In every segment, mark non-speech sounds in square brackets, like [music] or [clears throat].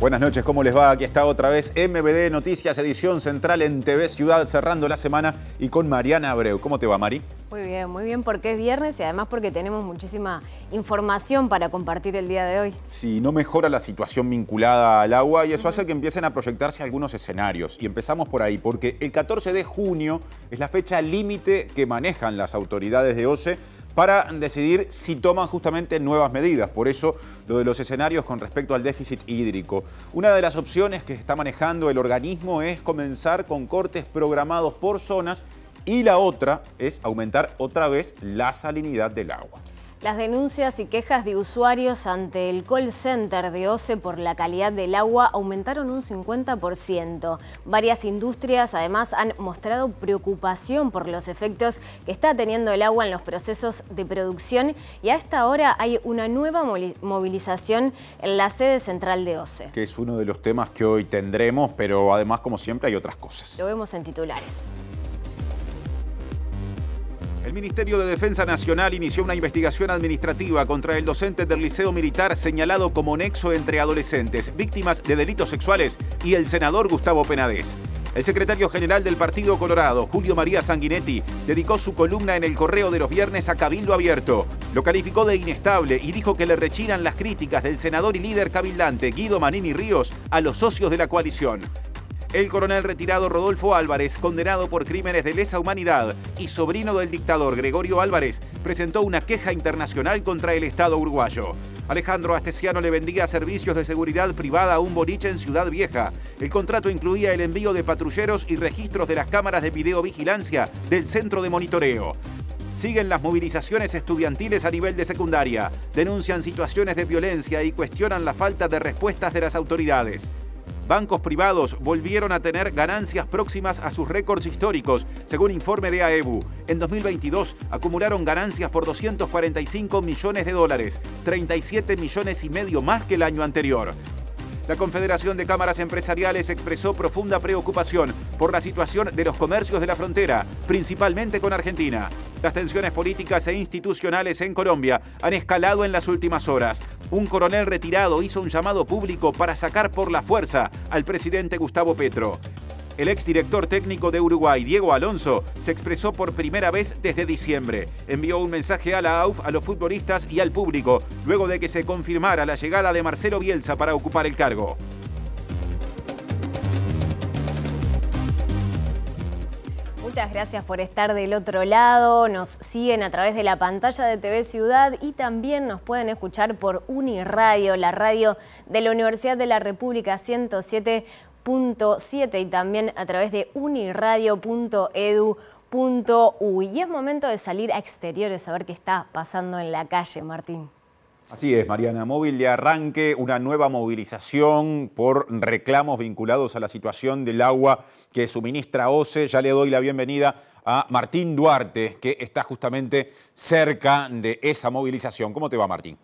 Buenas noches, ¿cómo les va? Aquí está otra vez MBD Noticias, edición central en TV Ciudad, cerrando la semana y con Mariana Abreu. ¿Cómo te va, Mari? Muy bien, muy bien, porque es viernes y además porque tenemos muchísima información para compartir el día de hoy. Sí, no mejora la situación vinculada al agua y eso hace que empiecen a proyectarse algunos escenarios. Y empezamos por ahí, porque el 14 de junio es la fecha límite que manejan las autoridades de OCE para decidir si toman justamente nuevas medidas. Por eso lo de los escenarios con respecto al déficit hídrico. Una de las opciones que está manejando el organismo es comenzar con cortes programados por zonas y la otra es aumentar otra vez la salinidad del agua. Las denuncias y quejas de usuarios ante el call center de OCE por la calidad del agua aumentaron un 50%. Varias industrias además han mostrado preocupación por los efectos que está teniendo el agua en los procesos de producción y a esta hora hay una nueva movilización en la sede central de OCE. Que es uno de los temas que hoy tendremos, pero además como siempre hay otras cosas. Lo vemos en titulares. El Ministerio de Defensa Nacional inició una investigación administrativa contra el docente del Liceo Militar señalado como nexo entre adolescentes, víctimas de delitos sexuales y el senador Gustavo Penades. El secretario general del Partido Colorado, Julio María Sanguinetti, dedicó su columna en el correo de los viernes a Cabildo Abierto. Lo calificó de inestable y dijo que le rechinan las críticas del senador y líder cabildante Guido Manini Ríos a los socios de la coalición. El coronel retirado Rodolfo Álvarez, condenado por crímenes de lesa humanidad y sobrino del dictador Gregorio Álvarez, presentó una queja internacional contra el Estado uruguayo. Alejandro Astesiano le vendía servicios de seguridad privada a un boliche en Ciudad Vieja. El contrato incluía el envío de patrulleros y registros de las cámaras de videovigilancia del centro de monitoreo siguen las movilizaciones estudiantiles a nivel de secundaria, denuncian situaciones de violencia y cuestionan la falta de respuestas de las autoridades. Bancos privados volvieron a tener ganancias próximas a sus récords históricos, según informe de AEBU. En 2022 acumularon ganancias por 245 millones de dólares, 37 millones y medio más que el año anterior. La Confederación de Cámaras Empresariales expresó profunda preocupación por la situación de los comercios de la frontera, principalmente con Argentina. Las tensiones políticas e institucionales en Colombia han escalado en las últimas horas. Un coronel retirado hizo un llamado público para sacar por la fuerza al presidente Gustavo Petro. El exdirector técnico de Uruguay, Diego Alonso, se expresó por primera vez desde diciembre. Envió un mensaje a la AUF, a los futbolistas y al público, luego de que se confirmara la llegada de Marcelo Bielsa para ocupar el cargo. Muchas gracias por estar del otro lado. Nos siguen a través de la pantalla de TV Ciudad y también nos pueden escuchar por Uniradio, la radio de la Universidad de la República 107 y también a través de uniradio.edu.uy. Y es momento de salir a exteriores a ver qué está pasando en la calle, Martín. Así es, Mariana. Móvil de arranque, una nueva movilización por reclamos vinculados a la situación del agua que suministra OCE. Ya le doy la bienvenida a Martín Duarte, que está justamente cerca de esa movilización. ¿Cómo te va, Martín?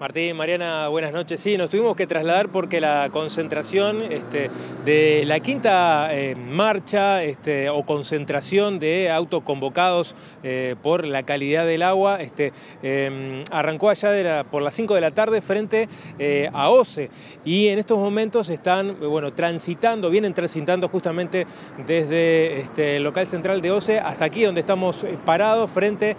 Martín, Mariana, buenas noches. Sí, nos tuvimos que trasladar porque la concentración este, de la quinta eh, marcha este, o concentración de autoconvocados eh, por la calidad del agua este, em, arrancó allá de por las 5 de la tarde frente eh, a OCE y en estos momentos están bueno, transitando, vienen transitando justamente desde el local central de OCE hasta aquí donde estamos parados frente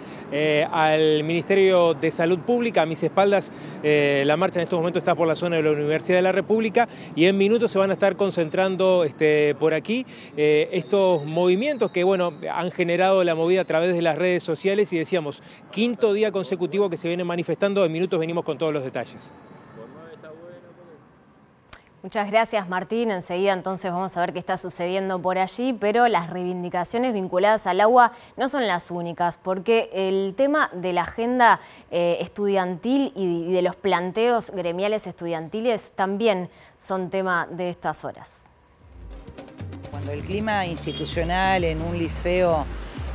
al Ministerio de Salud Pública, a mis espaldas eh, la marcha en estos momentos está por la zona de la Universidad de la República y en minutos se van a estar concentrando este, por aquí eh, estos movimientos que han generado la movida a través de las redes sociales y decíamos, quinto día consecutivo que se viene manifestando, en minutos venimos con todos los detalles. Muchas gracias Martín. Enseguida entonces vamos a ver qué está sucediendo por allí, pero las reivindicaciones vinculadas al agua no son las únicas, porque el tema de la agenda eh, estudiantil y de los planteos gremiales estudiantiles también son tema de estas horas. Cuando el clima institucional en un liceo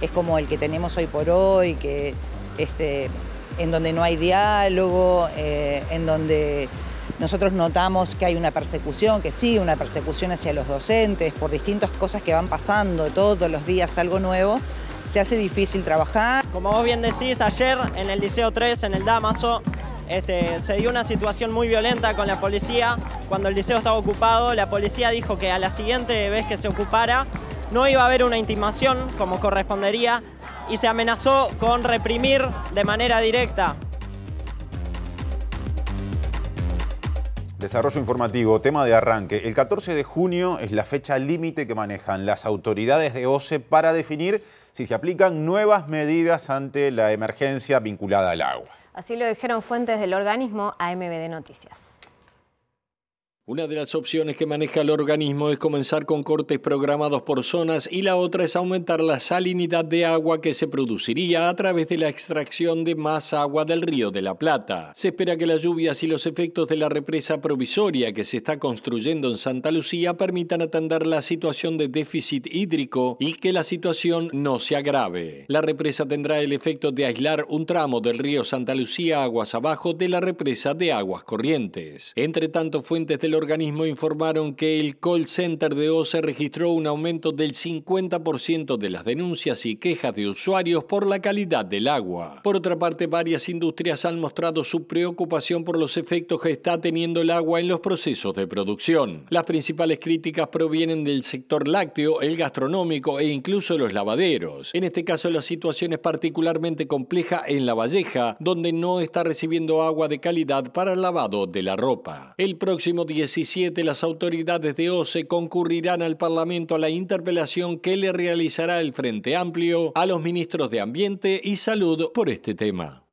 es como el que tenemos hoy por hoy, que este, en donde no hay diálogo, eh, en donde nosotros notamos que hay una persecución, que sí, una persecución hacia los docentes por distintas cosas que van pasando, todos los días algo nuevo, se hace difícil trabajar. Como vos bien decís, ayer en el Liceo 3, en el Damaso, este, se dio una situación muy violenta con la policía. Cuando el liceo estaba ocupado, la policía dijo que a la siguiente vez que se ocupara no iba a haber una intimación como correspondería y se amenazó con reprimir de manera directa. Desarrollo informativo, tema de arranque. El 14 de junio es la fecha límite que manejan las autoridades de OCE para definir si se aplican nuevas medidas ante la emergencia vinculada al agua. Así lo dijeron fuentes del organismo AMBD Noticias. Una de las opciones que maneja el organismo es comenzar con cortes programados por zonas y la otra es aumentar la salinidad de agua que se produciría a través de la extracción de más agua del río de la Plata. Se espera que las lluvias y los efectos de la represa provisoria que se está construyendo en Santa Lucía permitan atender la situación de déficit hídrico y que la situación no se agrave. La represa tendrá el efecto de aislar un tramo del río Santa Lucía aguas abajo de la represa de aguas corrientes. Entre tanto, fuentes del organismo informaron que el call center de OCE registró un aumento del 50% de las denuncias y quejas de usuarios por la calidad del agua. Por otra parte, varias industrias han mostrado su preocupación por los efectos que está teniendo el agua en los procesos de producción. Las principales críticas provienen del sector lácteo, el gastronómico e incluso los lavaderos. En este caso, la situación es particularmente compleja en La Valleja, donde no está recibiendo agua de calidad para el lavado de la ropa. El próximo las autoridades de OCE concurrirán al Parlamento a la interpelación que le realizará el Frente Amplio a los ministros de Ambiente y Salud por este tema.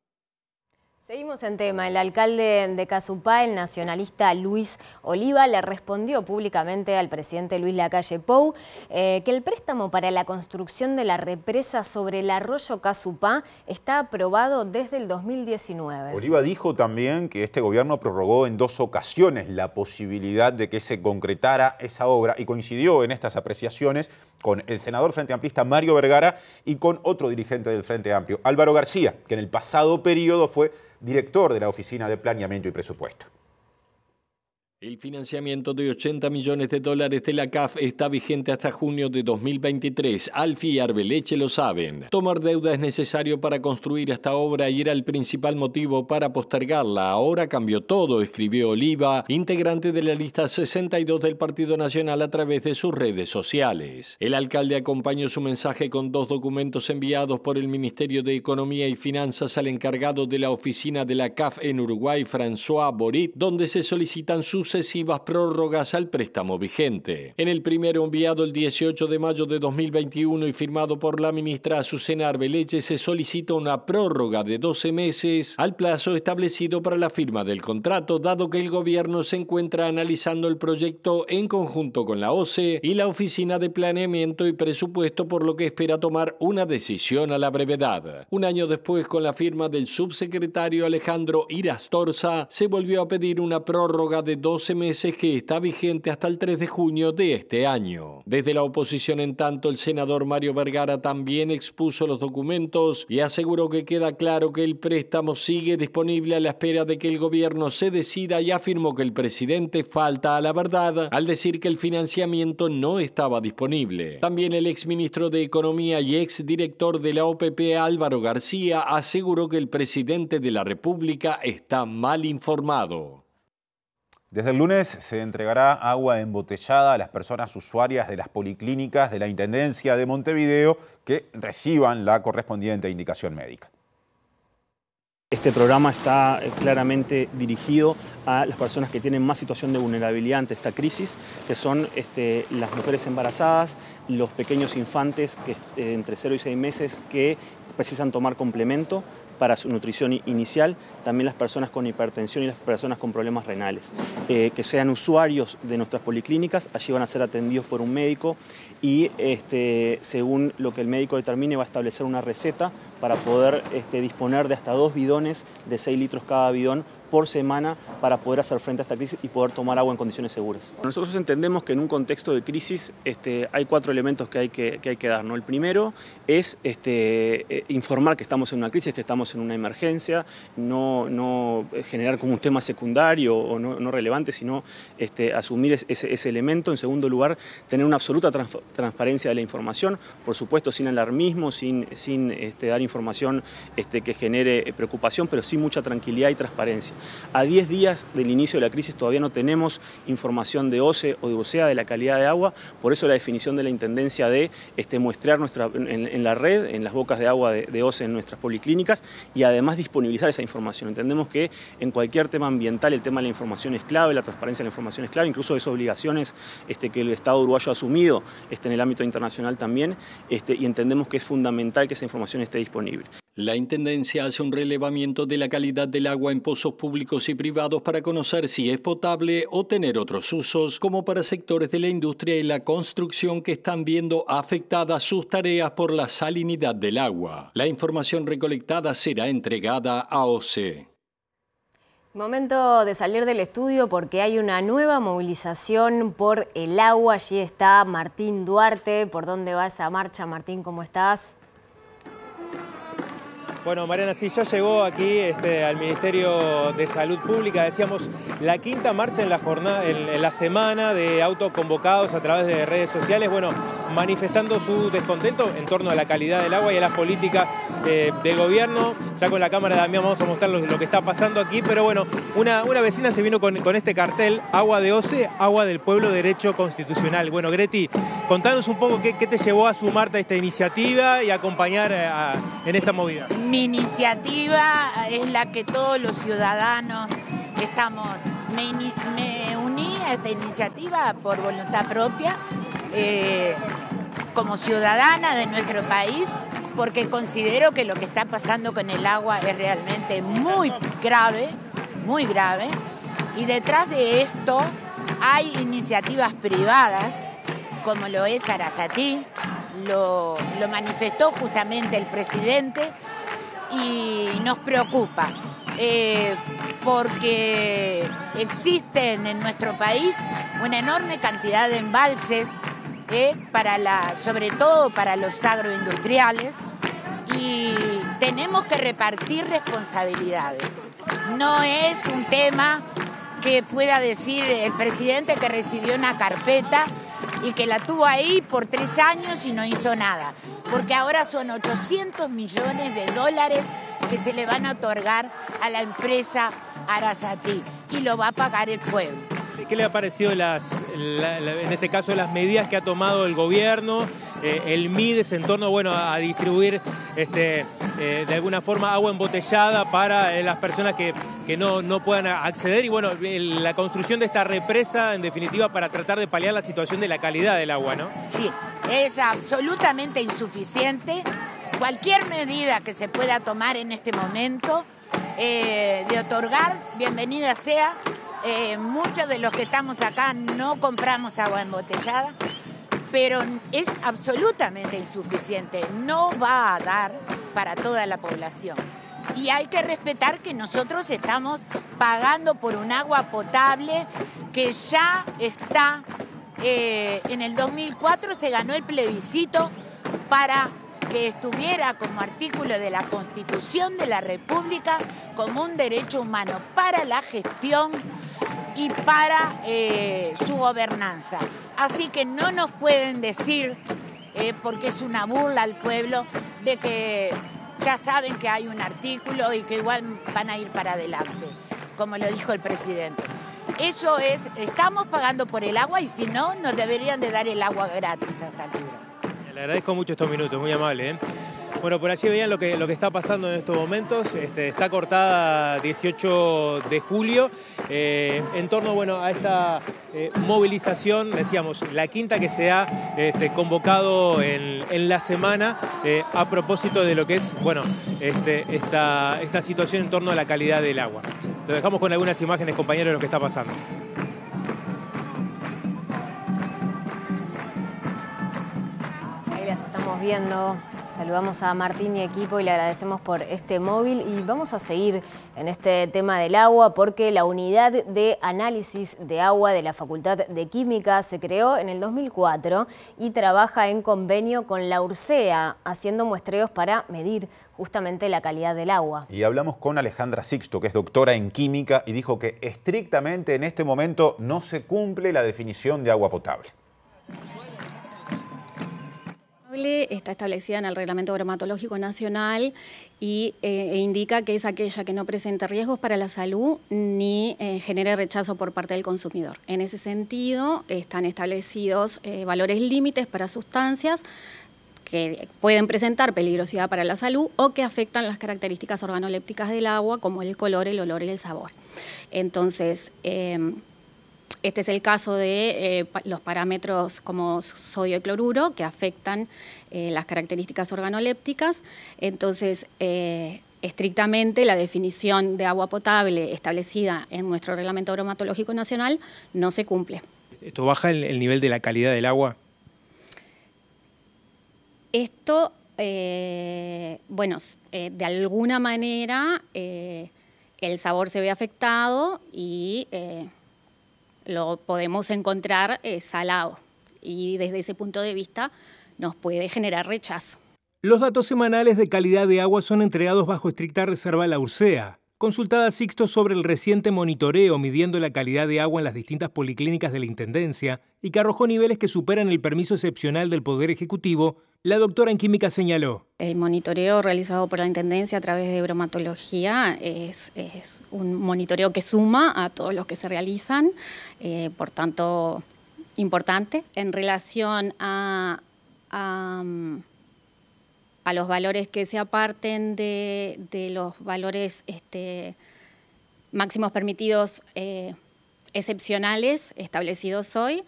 Seguimos en tema. El alcalde de Casupá, el nacionalista Luis Oliva, le respondió públicamente al presidente Luis Lacalle Pou eh, que el préstamo para la construcción de la represa sobre el arroyo Casupá está aprobado desde el 2019. Oliva dijo también que este gobierno prorrogó en dos ocasiones la posibilidad de que se concretara esa obra y coincidió en estas apreciaciones con el senador Frente Amplista Mario Vergara y con otro dirigente del Frente Amplio, Álvaro García, que en el pasado periodo fue director de la Oficina de Planeamiento y Presupuesto. El financiamiento de 80 millones de dólares de la CAF está vigente hasta junio de 2023. Alfi y Arbeleche lo saben. Tomar deuda es necesario para construir esta obra y era el principal motivo para postergarla. Ahora cambió todo, escribió Oliva, integrante de la lista 62 del Partido Nacional a través de sus redes sociales. El alcalde acompañó su mensaje con dos documentos enviados por el Ministerio de Economía y Finanzas al encargado de la oficina de la CAF en Uruguay, François Borit, donde se solicitan sus sucesivas prórrogas al préstamo vigente. En el primero enviado el 18 de mayo de 2021 y firmado por la ministra Azucena Arbeleche se solicita una prórroga de 12 meses al plazo establecido para la firma del contrato, dado que el gobierno se encuentra analizando el proyecto en conjunto con la OCE y la Oficina de Planeamiento y Presupuesto, por lo que espera tomar una decisión a la brevedad. Un año después, con la firma del subsecretario Alejandro Irastorza, se volvió a pedir una prórroga de 12 meses que está vigente hasta el 3 de junio de este año. Desde la oposición, en tanto, el senador Mario Vergara también expuso los documentos y aseguró que queda claro que el préstamo sigue disponible a la espera de que el gobierno se decida y afirmó que el presidente falta a la verdad al decir que el financiamiento no estaba disponible. También el exministro de Economía y exdirector de la OPP Álvaro García aseguró que el presidente de la República está mal informado. Desde el lunes se entregará agua embotellada a las personas usuarias de las policlínicas de la Intendencia de Montevideo que reciban la correspondiente indicación médica. Este programa está eh, claramente dirigido a las personas que tienen más situación de vulnerabilidad ante esta crisis, que son este, las mujeres embarazadas, los pequeños infantes que, eh, entre 0 y 6 meses que precisan tomar complemento, para su nutrición inicial, también las personas con hipertensión y las personas con problemas renales, eh, que sean usuarios de nuestras policlínicas, allí van a ser atendidos por un médico y este, según lo que el médico determine va a establecer una receta para poder este, disponer de hasta dos bidones de 6 litros cada bidón por semana para poder hacer frente a esta crisis y poder tomar agua en condiciones seguras. Nosotros entendemos que en un contexto de crisis este, hay cuatro elementos que hay que, dar. ¿no? El primero es este, eh, informar que estamos en una crisis, que estamos en una emergencia, no, generar como un tema secundario o no, relevante, sino este, asumir ese, elemento. En segundo lugar, tener una absoluta transparencia de la información, por supuesto sin alarmismo, sin, sin dar información que genere preocupación, pero sí mucha tranquilidad y transparencia. A 10 días del inicio de la crisis todavía no tenemos información de OCE o de OCEA de la calidad de agua, por eso la definición de la Intendencia de este, muestrear en, la red, en las bocas de agua de, de OCE en nuestras policlínicas y además disponibilizar esa información. Entendemos que en cualquier tema ambiental el tema de la información es clave, la transparencia de la información es clave, incluso esas obligaciones este, que el Estado uruguayo ha asumido este, en el ámbito internacional también, este, y entendemos que es fundamental que esa información esté disponible. La Intendencia hace un relevamiento de la calidad del agua en pozos públicos y privados para conocer si es potable o tener otros usos, como para sectores de la industria y la construcción que están viendo afectadas sus tareas por la salinidad del agua. La información recolectada será entregada a OCE. Momento de salir del estudio porque hay una nueva movilización por el agua. Allí está Martín Duarte. ¿Por dónde va esa marcha, Martín? ¿Cómo estás? Bueno, Mariana, sí, ya llegó aquí este, al Ministerio de Salud Pública, decíamos, la quinta marcha en la, jornada, en, la semana de autoconvocados a través de redes sociales, bueno, manifestando su descontento en torno a la calidad del agua y a las políticas eh, del gobierno. Ya con la cámara de Damián vamos a mostrar lo, que está pasando aquí, pero bueno, una, una vecina se vino con, este cartel, agua de OCE, agua del pueblo, derecho constitucional. Bueno, Greti, contanos un poco qué, te llevó a sumarte a esta iniciativa y acompañar eh, en esta movida iniciativa es la que todos los ciudadanos estamos. Me, uní a esta iniciativa por voluntad propia, eh, como ciudadana de nuestro país, porque considero que lo que está pasando con el agua es realmente muy grave, muy grave. Y detrás de esto hay iniciativas privadas, como lo es Arasatí, lo, lo manifestó justamente el presidente y nos preocupa. Eh, porque existen en nuestro país una enorme cantidad de embalses, eh, para la, sobre todo para los agroindustriales, y tenemos que repartir responsabilidades. No es un tema que pueda decir el presidente que recibió una carpeta y que la tuvo ahí por tres años y no hizo nada, porque ahora son 800 millones de dólares que se le van a otorgar a la empresa Arasatí y lo va a pagar el pueblo. ¿Qué le ha parecido en este caso las medidas que ha tomado el gobierno? Eh, el MIDES en torno bueno, a, distribuir este, eh, de alguna forma agua embotellada para eh, las personas que, no, puedan acceder. Y bueno, la construcción de esta represa, en definitiva, para tratar de paliar la situación de la calidad del agua, ¿no? Sí, es absolutamente insuficiente. Cualquier medida que se pueda tomar en este momento de otorgar, bienvenida sea. muchos de los que estamos acá no compramos agua embotellada pero es absolutamente insuficiente, no va a dar para toda la población. Y hay que respetar que nosotros estamos pagando por un agua potable que ya está, eh, en el 2004 se ganó el plebiscito para que estuviera como artículo de la Constitución de la República como un derecho humano para la gestión y para eh, su gobernanza. Así que no nos pueden decir, eh, porque es una burla al pueblo, de que ya saben que hay un artículo y que igual van a ir para adelante, como lo dijo el presidente. Eso es, estamos pagando por el agua y si no, nos deberían de dar el agua gratis hasta el altura. Le agradezco mucho estos minutos, muy amable. ¿eh? Bueno, por allí veían lo que, lo que está pasando en estos momentos. Este, está cortada 18 de julio. Eh, en torno bueno, a esta eh, movilización, decíamos, la quinta que se ha este, convocado en, la semana eh, a propósito de lo que es bueno, este, esta, esta situación en torno a la calidad del agua. Lo dejamos con algunas imágenes, compañeros, de lo que está pasando. Ahí las estamos viendo. Saludamos a Martín y equipo y le agradecemos por este móvil y vamos a seguir en este tema del agua porque la unidad de análisis de agua de la Facultad de Química se creó en el 2004 y trabaja en convenio con la URSEA haciendo muestreos para medir justamente la calidad del agua. Y hablamos con Alejandra Sixto, que es doctora en química y dijo que estrictamente en este momento no se cumple la definición de agua potable está establecida en el Reglamento Bromatológico Nacional y, eh, e indica que es aquella que no presenta riesgos para la salud ni eh, genere rechazo por parte del consumidor. En ese sentido, están establecidos eh, valores límites para sustancias que pueden presentar peligrosidad para la salud o que afectan las características organolépticas del agua, como el color, el olor y el sabor. Entonces, em, este es el caso de eh, los parámetros como sodio y cloruro que afectan eh, las características organolépticas. Entonces, eh, estrictamente la definición de agua potable establecida en nuestro Reglamento Aromatológico Nacional no se cumple. ¿Esto baja el nivel de la calidad del agua? Esto, bueno, de alguna manera el sabor se ve afectado y lo podemos encontrar eh, salado y desde ese punto de vista nos puede generar rechazo. Los datos semanales de calidad de agua son entregados bajo estricta reserva a la URSEA. Consultada Sixto sobre el reciente monitoreo midiendo la calidad de agua en las distintas policlínicas de la Intendencia y que arrojó niveles que superan el permiso excepcional del Poder Ejecutivo, la doctora en química señaló. El monitoreo realizado por la Intendencia a través de bromatología es, un monitoreo que suma a todos los que se realizan, eh, por tanto, importante. En relación a, los valores que se aparten de, los valores este, máximos permitidos eh, excepcionales establecidos hoy,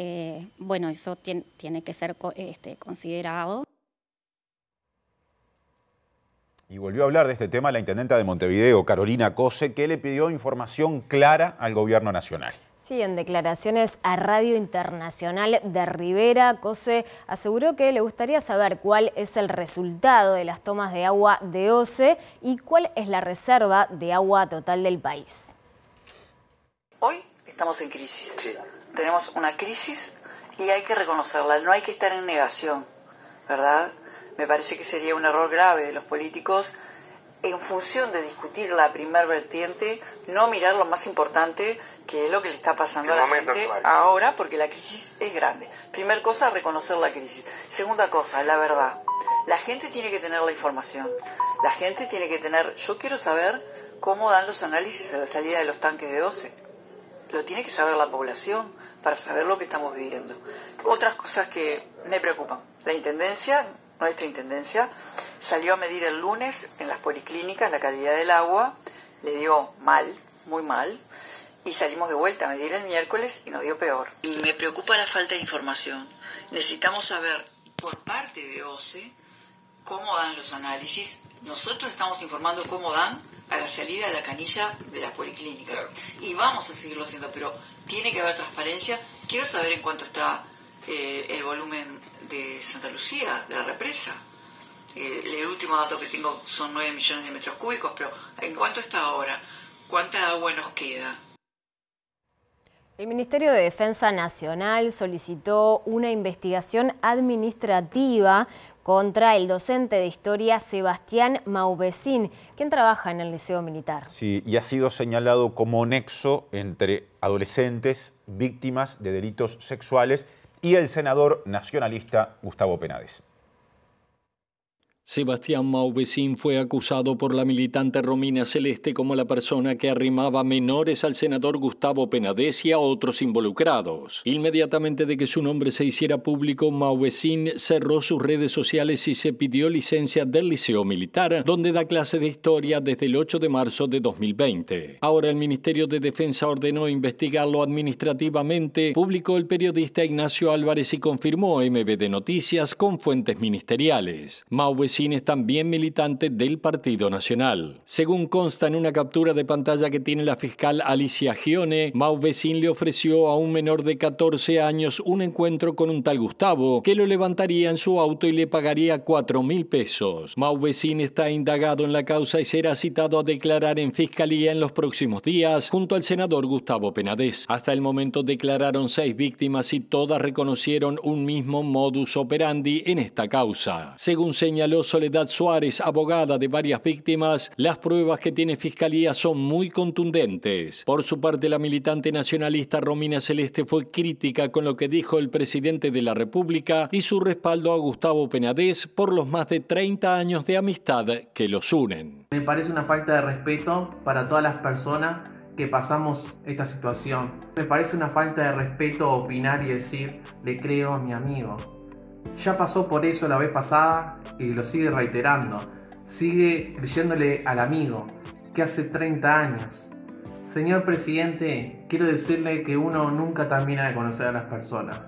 eh, bueno, eso tiene, que ser este, considerado. Y volvió a hablar de este tema la intendenta de Montevideo, Carolina Cose, que le pidió información clara al gobierno nacional. Sí, en declaraciones a Radio Internacional de Rivera, Cose aseguró que le gustaría saber cuál es el resultado de las tomas de agua de OCE y cuál es la reserva de agua total del país. Hoy estamos en crisis tenemos una crisis y hay que reconocerla, no hay que estar en negación, ¿verdad? Me parece que sería un error grave de los políticos en función de discutir la primer vertiente, no mirar lo más importante, que es lo que le está pasando a la gente ahora, porque la crisis es grande. primera cosa, reconocer la crisis. Segunda cosa, la verdad. La gente tiene que tener la información. La gente tiene que tener, yo quiero saber cómo dan los análisis a la salida de los tanques de 12. Lo tiene que saber la población para saber lo que estamos viviendo. Otras cosas que me preocupan. La Intendencia, nuestra Intendencia, salió a medir el lunes en las policlínicas la calidad del agua, le dio mal, muy mal, y salimos de vuelta a medir el miércoles y nos dio peor. ...y Me preocupa la falta de información. Necesitamos saber por parte de OCE cómo dan los análisis. Nosotros estamos informando cómo dan a la salida de la canilla de las policlínicas. Y vamos a seguirlo haciendo, pero tiene que haber transparencia. Quiero saber en cuánto está eh, el volumen de Santa Lucía, de la represa. Eh, el último dato que tengo son 9 millones de metros cúbicos, pero ¿en cuánto está ahora? ¿Cuánta agua nos queda? El Ministerio de Defensa Nacional solicitó una investigación administrativa contra el docente de historia Sebastián Maubesín, quien trabaja en el Liceo Militar. Sí, y ha sido señalado como nexo entre adolescentes víctimas de delitos sexuales y el senador nacionalista Gustavo Penades. Sebastián Mauvesín fue acusado por la militante Romina Celeste como la persona que arrimaba menores al senador Gustavo Penades y a otros involucrados. Inmediatamente de que su nombre se hiciera público, Mauvesín cerró sus redes sociales y se pidió licencia del Liceo Militar, donde da clase de historia desde el 8 de marzo de 2020. Ahora el Ministerio de Defensa ordenó investigarlo administrativamente, publicó el periodista Ignacio Álvarez y confirmó MB de Noticias con fuentes ministeriales es también militante del Partido Nacional. Según consta en una captura de pantalla que tiene la fiscal Alicia Gione, Mauvecín le ofreció a un menor de 14 años un encuentro con un tal Gustavo, que lo levantaría en su auto y le pagaría 4 mil pesos. Mauvecín está indagado en la causa y será citado a declarar en fiscalía en los próximos días junto al senador Gustavo Penades. Hasta el momento declararon seis víctimas y todas reconocieron un mismo modus operandi en esta causa. Según señaló Soledad Suárez, abogada de varias víctimas, las pruebas que tiene Fiscalía son muy contundentes. Por su parte, la militante nacionalista Romina Celeste fue crítica con lo que dijo el presidente de la República y su respaldo a Gustavo Penadez por los más de 30 años de amistad que los unen. Me parece una falta de respeto para todas las personas que pasamos esta situación. Me parece una falta de respeto opinar y decir, le creo a mi amigo ya pasó por eso la vez pasada y lo sigue reiterando. Sigue creyéndole al amigo que hace 30 años. Señor presidente, quiero decirle que uno nunca termina de conocer a las personas.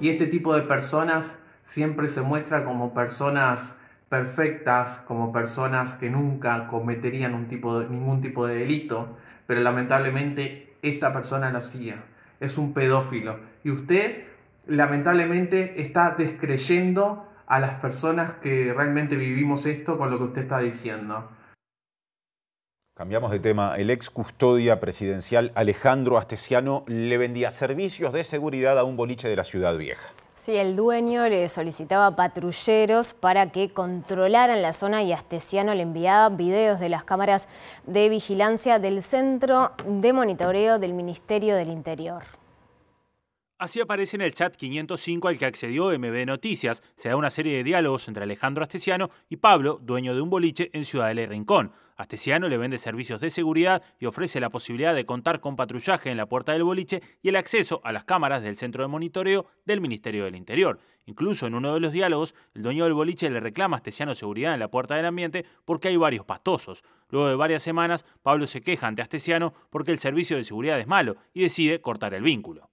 Y este tipo de personas siempre se muestra como personas perfectas, como personas que nunca cometerían ningún tipo de delito, pero lamentablemente esta persona lo hacía. Es un pedófilo. Y usted lamentablemente está descreyendo a las personas que realmente vivimos esto con lo que usted está diciendo. Cambiamos de tema. El ex custodia presidencial Alejandro Astesiano le vendía servicios de seguridad a un boliche de la Ciudad Vieja. Sí, el dueño le solicitaba patrulleros para que controlaran la zona y Astesiano le enviaba videos de las cámaras de vigilancia del Centro de Monitoreo del Ministerio del Interior. Así aparece en el chat 505 al que accedió MB Noticias. Se da una serie de diálogos entre Alejandro Astesiano y Pablo, dueño de un boliche en Ciudadela del Rincón. Astesiano le vende servicios de seguridad y ofrece la posibilidad de contar con patrullaje en la puerta del boliche y el acceso a las cámaras del centro de monitoreo del Ministerio del Interior. Incluso en uno de los diálogos, el dueño del boliche le reclama a Astesiano seguridad en la puerta del ambiente porque hay varios pastosos. Luego de varias semanas, Pablo se queja ante Astesiano porque el servicio de seguridad es malo y decide cortar el vínculo.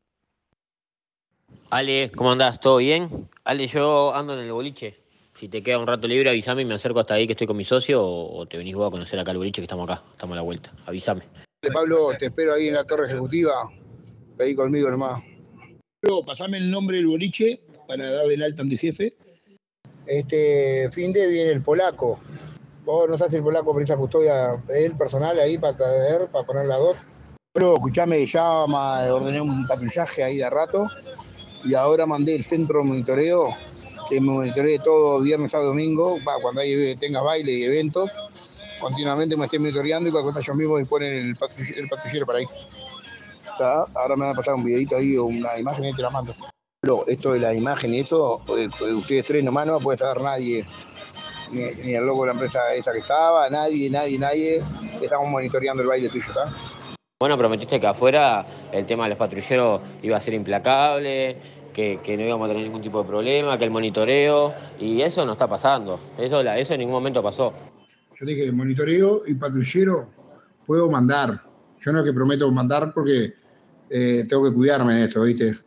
Ale, ¿cómo andás? ¿Todo bien? Ale, yo ando en el boliche. Si te queda un rato libre, avísame y me acerco hasta ahí que estoy con mi socio o, te venís vos a conocer acá el boliche que estamos acá, estamos a la vuelta. Avísame. Eh, Pablo, te espero ahí en la torre ejecutiva. pedí conmigo nomás. Luego, pasame el nombre del boliche para darle el alta a mi jefe. Este fin de viene el polaco. Vos no si el polaco, prensa custodia, el personal ahí para traer, para poner la dos Pero escuchame, ya ordené un patrullaje ahí de rato y ahora mandé el centro de monitoreo, que me monitoree todo viernes a domingo, cuando tenga baile y eventos, continuamente me estén monitoreando y cualquier cosa yo mismo disponen el, patrullero, para ahí. ahora me van a pasar un videito ahí o una imagen y te la mando. Pero esto de la imagen y eso, eh, eh, ustedes tres nomás no puede estar nadie, ni, ni, el loco de la empresa esa que estaba, nadie, nadie, nadie. Estamos monitoreando el baile tuyo, ¿está? Bueno, prometiste que afuera el tema de los patrulleros iba a ser implacable, que, no íbamos a tener ningún tipo de problema, que el monitoreo, y eso no está pasando, eso, eso en ningún momento pasó. Yo dije, monitoreo y patrullero puedo mandar, yo no es que prometo mandar porque eh, tengo que cuidarme en esto, ¿viste?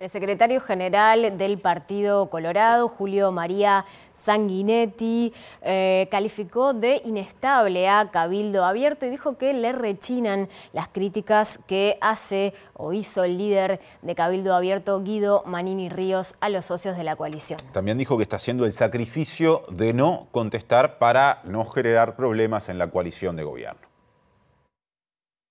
El secretario general del Partido Colorado, Julio María Sanguinetti, eh, calificó de inestable a Cabildo Abierto y dijo que le rechinan las críticas que hace o hizo el líder de Cabildo Abierto, Guido Manini Ríos, a los socios de la coalición. También dijo que está haciendo el sacrificio de no contestar para no generar problemas en la coalición de gobierno.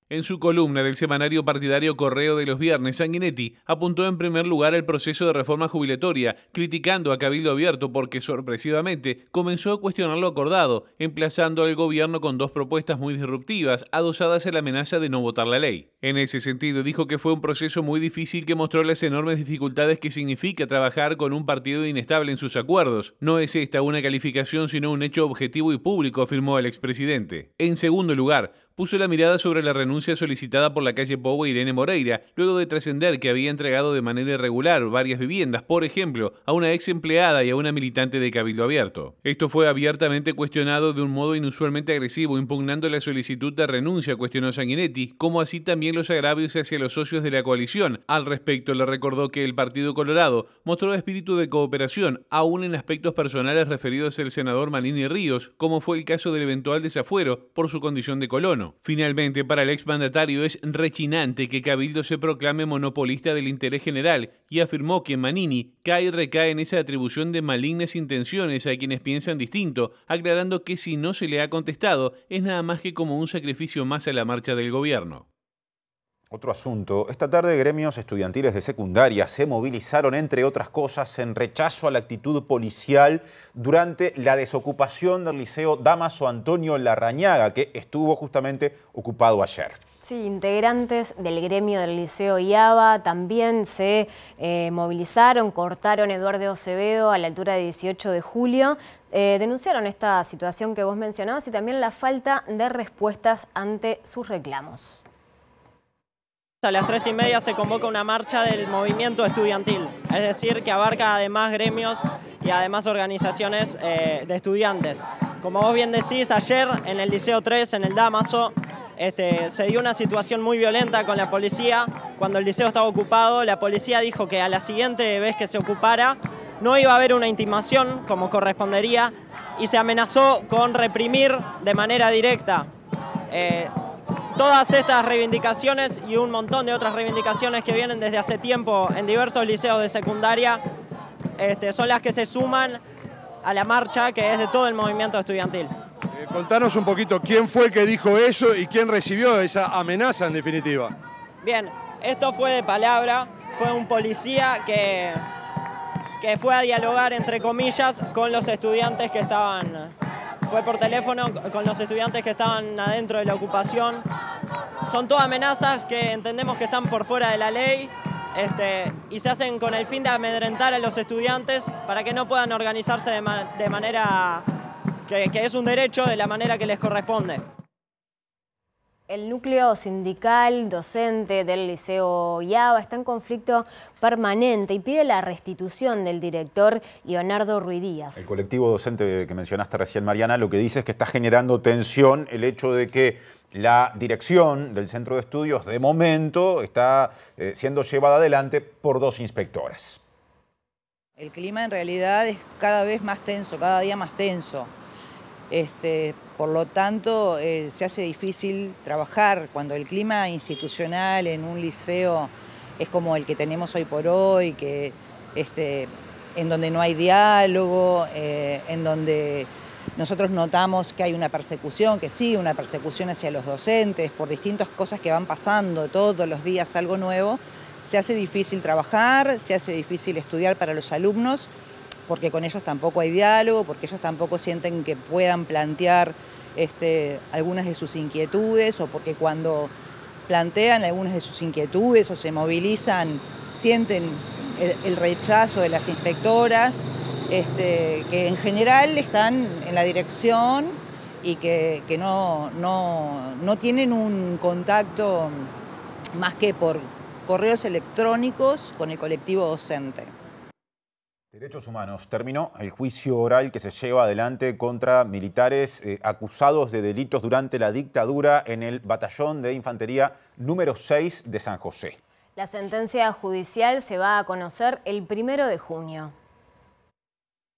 En su columna del semanario partidario Correo de los Viernes, Sanguinetti apuntó en primer lugar el proceso de reforma jubilatoria, criticando a Cabildo Abierto porque sorpresivamente comenzó a cuestionar lo acordado, emplazando al gobierno con dos propuestas muy disruptivas, adosadas a la amenaza de no votar la ley. En ese sentido, dijo que fue un proceso muy difícil que mostró las enormes dificultades que significa trabajar con un partido inestable en sus acuerdos. No es esta una calificación, sino un hecho objetivo y público, afirmó el expresidente. En segundo lugar, puso la mirada sobre la renuncia solicitada por la calle y Irene Moreira, luego de trascender que había entregado de manera irregular varias viviendas, por ejemplo, a una ex empleada y a una militante de Cabildo Abierto. Esto fue abiertamente cuestionado de un modo inusualmente agresivo, impugnando la solicitud de renuncia, cuestionó Sanguinetti, como así también los agravios hacia los socios de la coalición. Al respecto, le recordó que el Partido Colorado mostró espíritu de cooperación, aún en aspectos personales referidos al senador Manini Ríos, como fue el caso del eventual desafuero por su condición de colono. Finalmente, para el exmandatario es rechinante que Cabildo se proclame monopolista del interés general y afirmó que Manini cae y recae en esa atribución de malignas intenciones a quienes piensan distinto, aclarando que si no se le ha contestado es nada más que como un sacrificio más a la marcha del gobierno. Otro asunto. Esta tarde gremios estudiantiles de secundaria se movilizaron, entre otras cosas, en rechazo a la actitud policial durante la desocupación del Liceo Damaso Antonio Larrañaga, que estuvo justamente ocupado ayer. Sí, integrantes del gremio del Liceo IABA también se eh, movilizaron, cortaron Eduardo Acevedo a la altura de 18 de julio. Eh, denunciaron esta situación que vos mencionabas y también la falta de respuestas ante sus reclamos a las 3 y media se convoca una marcha del movimiento estudiantil, es decir, que abarca además gremios y además organizaciones eh, de estudiantes. Como vos bien decís, ayer en el Liceo 3, en el Damaso, este, se dio una situación muy violenta con la policía. Cuando el liceo estaba ocupado, la policía dijo que a la siguiente vez que se ocupara no iba a haber una intimación como correspondería y se amenazó con reprimir de manera directa. Eh, todas estas reivindicaciones y un montón de otras reivindicaciones que vienen desde hace tiempo en diversos liceos de secundaria este, son las que se suman a la marcha que es de todo el movimiento estudiantil. Eh, contanos un poquito quién fue que dijo eso y quién recibió esa amenaza en definitiva. Bien, esto fue de palabra, fue un policía que, que fue a dialogar entre comillas con los estudiantes que estaban fue por teléfono con los estudiantes que estaban adentro de la ocupación. Son todas amenazas que entendemos que están por fuera de la ley este, y se hacen con el fin de amedrentar a los estudiantes para que no puedan organizarse de, manera que es un derecho, de la manera que les corresponde. El núcleo sindical docente del Liceo Yava está en conflicto permanente y pide la restitución del director Leonardo Ruidías. El colectivo docente que mencionaste recién, Mariana, lo que dice es que está generando tensión el hecho de que la dirección del centro de estudios de momento está eh, siendo llevada adelante por dos inspectoras. El clima en realidad es cada vez más tenso, cada día más tenso. Este, por lo tanto, eh, se hace difícil trabajar cuando el clima institucional en un liceo es como el que tenemos hoy por hoy, que, este, en donde no hay diálogo, eh, en donde nosotros notamos que hay una persecución, que sí, una persecución hacia los docentes por distintas cosas que van pasando todos los días, algo nuevo. Se hace difícil trabajar, se hace difícil estudiar para los alumnos porque con ellos tampoco hay diálogo, porque ellos tampoco sienten que puedan plantear este, algunas de sus inquietudes o porque cuando plantean algunas de sus inquietudes o se movilizan, sienten el, rechazo de las inspectoras, este, que en general están en la dirección y que, no tienen un contacto más que por correos electrónicos con el colectivo docente. Derechos Humanos. Terminó el juicio oral que se lleva adelante contra militares eh, acusados de delitos durante la dictadura en el batallón de infantería número 6 de San José. La sentencia judicial se va a conocer el primero de junio.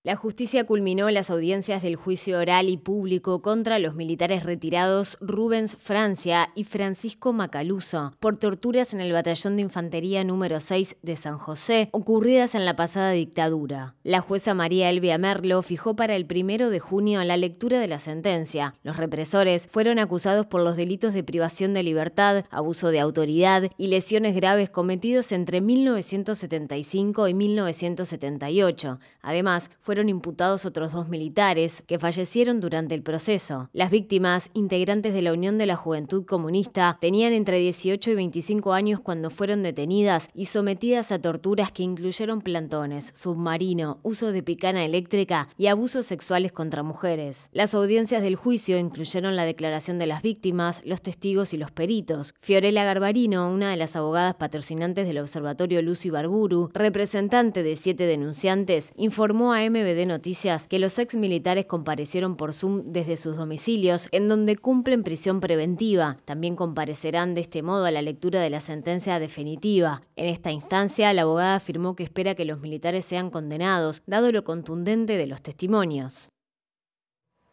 La justicia culminó las audiencias del juicio oral y público contra los militares retirados Rubens Francia y Francisco Macaluso por torturas en el Batallón de Infantería número 6 de San José ocurridas en la pasada dictadura. La jueza María Elvia Merlo fijó para el primero de junio la lectura de la sentencia. Los represores fueron acusados por los delitos de privación de libertad, abuso de autoridad y lesiones graves cometidos entre 1975 y 1978. Además, fueron imputados otros dos militares que fallecieron durante el proceso. Las víctimas, integrantes de la Unión de la Juventud Comunista, tenían entre 18 y 25 años cuando fueron detenidas y sometidas a torturas que incluyeron plantones, submarino, uso de picana eléctrica y abusos sexuales contra mujeres. Las audiencias del juicio incluyeron la declaración de las víctimas, los testigos y los peritos. Fiorella Garbarino, una de las abogadas patrocinantes del Observatorio Lucy Barburu, representante de siete denunciantes, informó a M de Noticias que los ex militares comparecieron por Zoom desde sus domicilios, en donde cumplen prisión preventiva. También comparecerán de este modo a la lectura de la sentencia definitiva. En esta instancia, la abogada afirmó que espera que los militares sean condenados, dado lo contundente de los testimonios.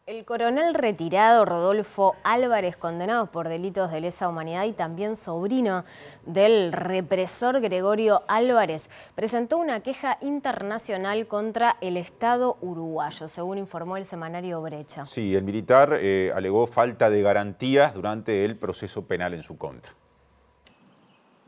El coronel retirado Rodolfo Álvarez, condenado por delitos de lesa humanidad y también sobrino del represor Gregorio Álvarez, presentó una queja internacional contra el Estado uruguayo, según informó el semanario Brecha. Sí, el militar eh, alegó falta de garantías durante el proceso penal en su contra.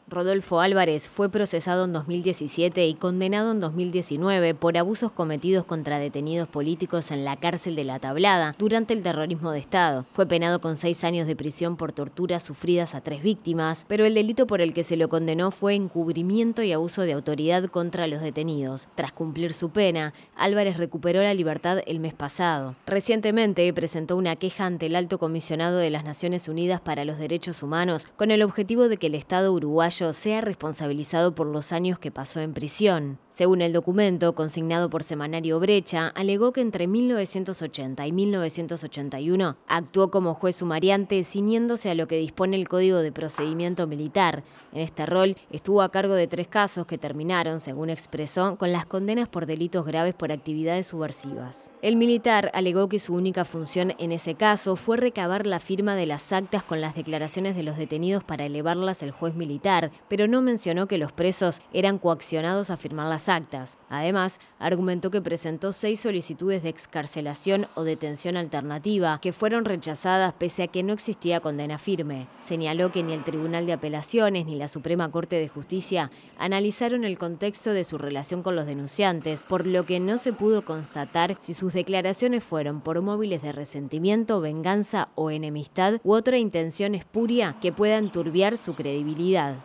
Rodolfo Álvarez fue procesado en 2017 y condenado en 2019 por abusos cometidos contra detenidos políticos en la cárcel de La Tablada durante el terrorismo de Estado. Fue penado con seis años de prisión por torturas sufridas a tres víctimas, pero el delito por el que se lo condenó fue encubrimiento y abuso de autoridad contra los detenidos. Tras cumplir su pena, Álvarez recuperó la libertad el mes pasado. Recientemente presentó una queja ante el alto comisionado de las Naciones Unidas para los Derechos Humanos con el objetivo de que el Estado uruguayo sea responsabilizado por los años que pasó en prisión. Según el documento consignado por Semanario Brecha, alegó que entre 1980 y 1981 actuó como juez sumariante ciñéndose a lo que dispone el Código de Procedimiento Militar. En este rol estuvo a cargo de tres casos que terminaron, según expresó, con las condenas por delitos graves por actividades subversivas. El militar alegó que su única función en ese caso fue recabar la firma de las actas con las declaraciones de los detenidos para elevarlas al juez militar, pero no mencionó que los presos eran coaccionados a firmar actas. Además, argumentó que presentó seis solicitudes de excarcelación o detención alternativa, que fueron rechazadas pese a que no existía condena firme. Señaló que ni el Tribunal de Apelaciones ni la Suprema Corte de Justicia analizaron el contexto de su relación con los denunciantes, por lo que no se pudo constatar si sus declaraciones fueron por móviles de resentimiento, venganza o enemistad u otra intención espuria que pueda enturbiar su credibilidad.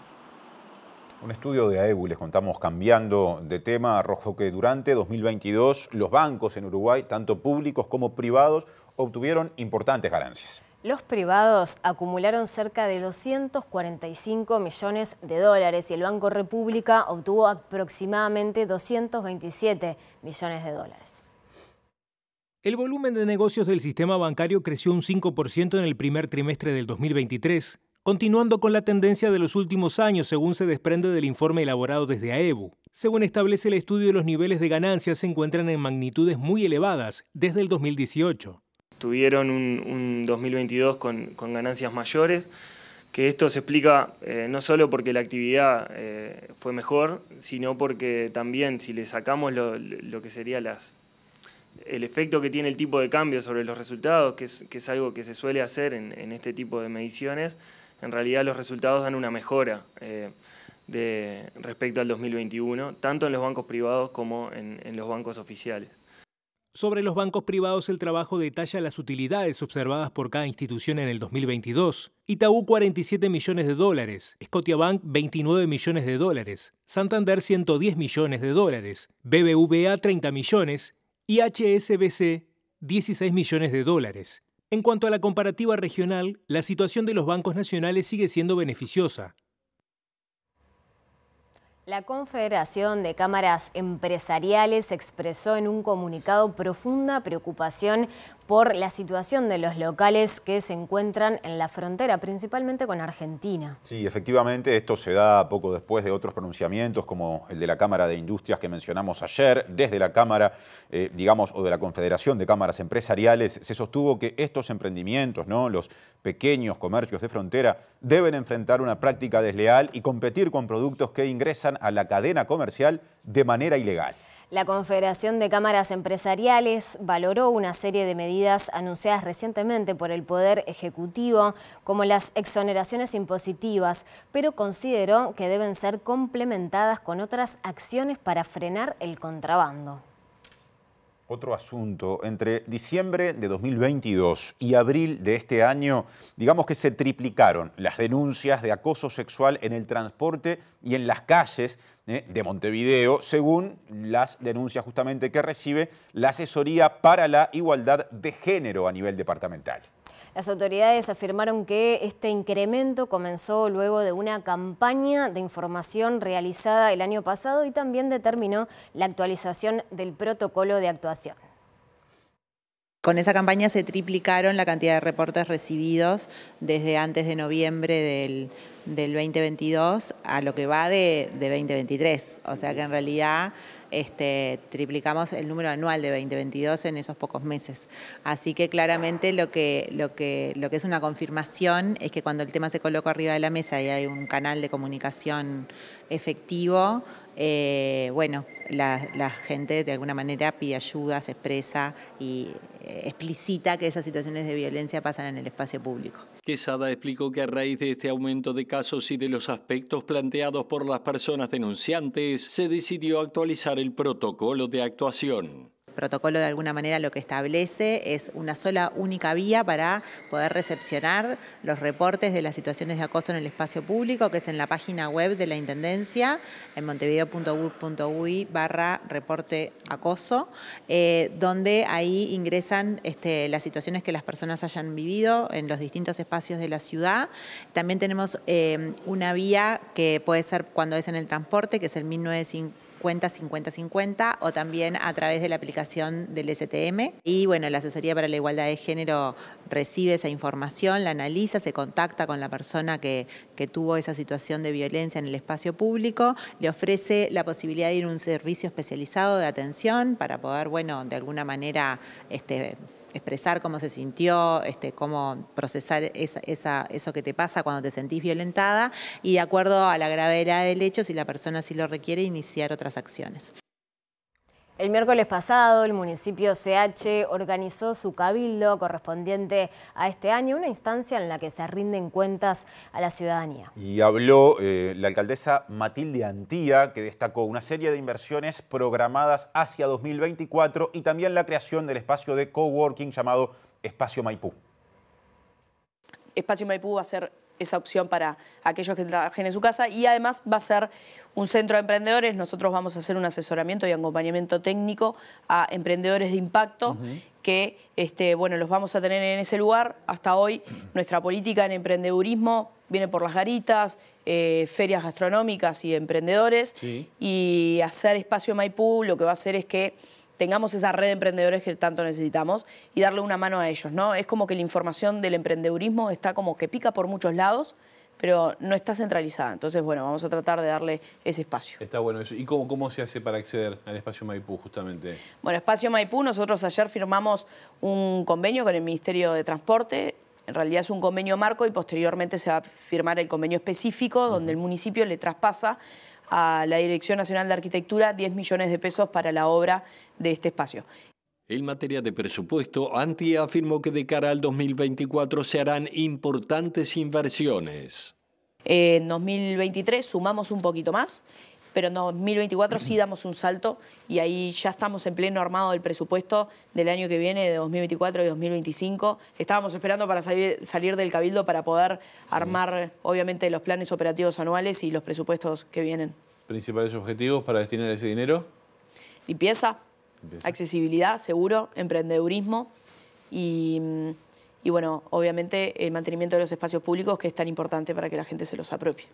Un estudio de AEBU, les contamos cambiando de tema, arrojó que durante 2022 los bancos en Uruguay, tanto públicos como privados, obtuvieron importantes ganancias. Los privados acumularon cerca de 245 millones de dólares y el Banco República obtuvo aproximadamente 227 millones de dólares. El volumen de negocios del sistema bancario creció un 5% en el primer trimestre del 2023, continuando con la tendencia de los últimos años según se desprende del informe elaborado desde AEBU. Según establece el estudio, los niveles de ganancias se encuentran en magnitudes muy elevadas desde el 2018. Tuvieron un, 2022 con, ganancias mayores, que esto se explica eh, no solo porque la actividad eh, fue mejor, sino porque también si le sacamos lo, que sería el efecto que tiene el tipo de cambio sobre los resultados, que es, algo que se suele hacer en este tipo de mediciones, en realidad los resultados dan una mejora eh, respecto al 2021, tanto en los bancos privados como en, en los bancos oficiales. Sobre los bancos privados, el trabajo detalla las utilidades observadas por cada institución en el 2022. Itaú 47 millones de dólares, Scotiabank 29 millones de dólares, Santander 110 millones de dólares, BBVA 30 millones y HSBC 16 millones de dólares. En cuanto a la comparativa regional, la situación de los bancos nacionales sigue siendo beneficiosa. La Confederación de Cámaras Empresariales expresó en un comunicado profunda preocupación por la situación de los locales que se encuentran en la frontera, principalmente con Argentina. Sí, efectivamente, esto se da poco después de otros pronunciamientos, como el de la Cámara de Industrias que mencionamos ayer. Desde la Cámara, eh, digamos, o de la Confederación de Cámaras Empresariales, se sostuvo que estos emprendimientos, ¿no? los pequeños comercios de frontera, deben enfrentar una práctica desleal y competir con productos que ingresan a la cadena comercial de manera ilegal. La Confederación de Cámaras Empresariales valoró una serie de medidas anunciadas recientemente por el Poder Ejecutivo, como las exoneraciones impositivas, pero consideró que deben ser complementadas con otras acciones para frenar el contrabando otro asunto. Entre diciembre de 2022 y abril de este año, digamos que se triplicaron las denuncias de acoso sexual en el transporte y en las calles eh, de Montevideo, según las denuncias justamente que recibe la Asesoría para la Igualdad de Género a nivel departamental. Las autoridades afirmaron que este incremento comenzó luego de una campaña de información realizada el año pasado y también determinó la actualización del protocolo de actuación. Con esa campaña se triplicaron la cantidad de reportes recibidos desde antes de noviembre del, 2022 a lo que va de 2023. O sea que en realidad este, triplicamos el número anual de 2022 en esos pocos meses. Así que claramente lo que, lo que, lo que es una confirmación es que cuando el tema se coloca arriba de la mesa y hay un canal de comunicación efectivo, eh, bueno, la, la, gente de alguna manera pide ayuda, se expresa y eh, explicita que esas situaciones de violencia pasan en el espacio público. Quesada explicó que a raíz de este aumento de casos y de los aspectos planteados por las personas denunciantes, se decidió actualizar el protocolo de actuación protocolo de alguna manera lo que establece es una sola única vía para poder recepcionar los reportes de las situaciones de acoso en el espacio público, que es en la página web de la Intendencia, en montevideo.gov.uy barra reporte acoso, eh, donde ahí ingresan este, las situaciones que las personas hayan vivido en los distintos espacios de la ciudad. También tenemos eh, una vía que puede ser cuando es en el transporte, que es el 1950 cuenta 5050 o también a través de la aplicación del STM. Y bueno, la asesoría para la igualdad de género recibe esa información, la analiza, se contacta con la persona que, que tuvo esa situación de violencia en el espacio público, le ofrece la posibilidad de ir a un servicio especializado de atención para poder, bueno, de alguna manera este, expresar cómo se sintió, este, cómo procesar eso que te pasa cuando te sentís violentada y de acuerdo a la gravedad del hecho, si la persona sí lo requiere, iniciar otras acciones. El miércoles pasado, el municipio CH organizó su cabildo correspondiente a este año, una instancia en la que se rinden cuentas a la ciudadanía. Y habló eh, la alcaldesa Matilde Antía, que destacó una serie de inversiones programadas hacia 2024 y también la creación del espacio de coworking llamado Espacio Maipú. Espacio Maipú va a ser esa opción para aquellos que trabajen en su casa y además va a ser un centro de emprendedores. Nosotros vamos a hacer un asesoramiento y acompañamiento técnico a emprendedores de impacto que este, bueno, los vamos a tener en ese lugar. Hasta hoy nuestra política en emprendedurismo viene por las garitas, eh, ferias gastronómicas y emprendedores y hacer espacio Maipú lo que va a hacer es que tengamos esa red de emprendedores que tanto necesitamos y darle una mano a ellos, ¿no? Es como que la información del emprendedurismo está como que pica por muchos lados, pero no está centralizada. Entonces, bueno, vamos a tratar de darle ese espacio. Está bueno eso. ¿Y cómo, cómo se hace para acceder al Espacio Maipú, justamente? Bueno, Espacio Maipú, nosotros ayer firmamos un convenio con el Ministerio de Transporte, en realidad es un convenio marco y posteriormente se va a firmar el convenio específico donde el municipio le traspasa a la Dirección Nacional de Arquitectura 10 millones de pesos para la obra de este espacio. En materia de presupuesto, Anti afirmó que de cara al 2024 se harán importantes inversiones. En 2023 sumamos un poquito más pero en 2024 sí damos un salto y ahí ya estamos en pleno armado del presupuesto del año que viene, de 2024 y 2025. Estábamos esperando para salir, del cabildo para poder armar, obviamente, los planes operativos anuales y los presupuestos que vienen. ¿Principales objetivos para destinar ese dinero? Limpieza, accesibilidad, seguro, emprendedurismo y mm, y bueno, obviamente el mantenimiento de los espacios públicos que es tan importante para que la gente se los apropie.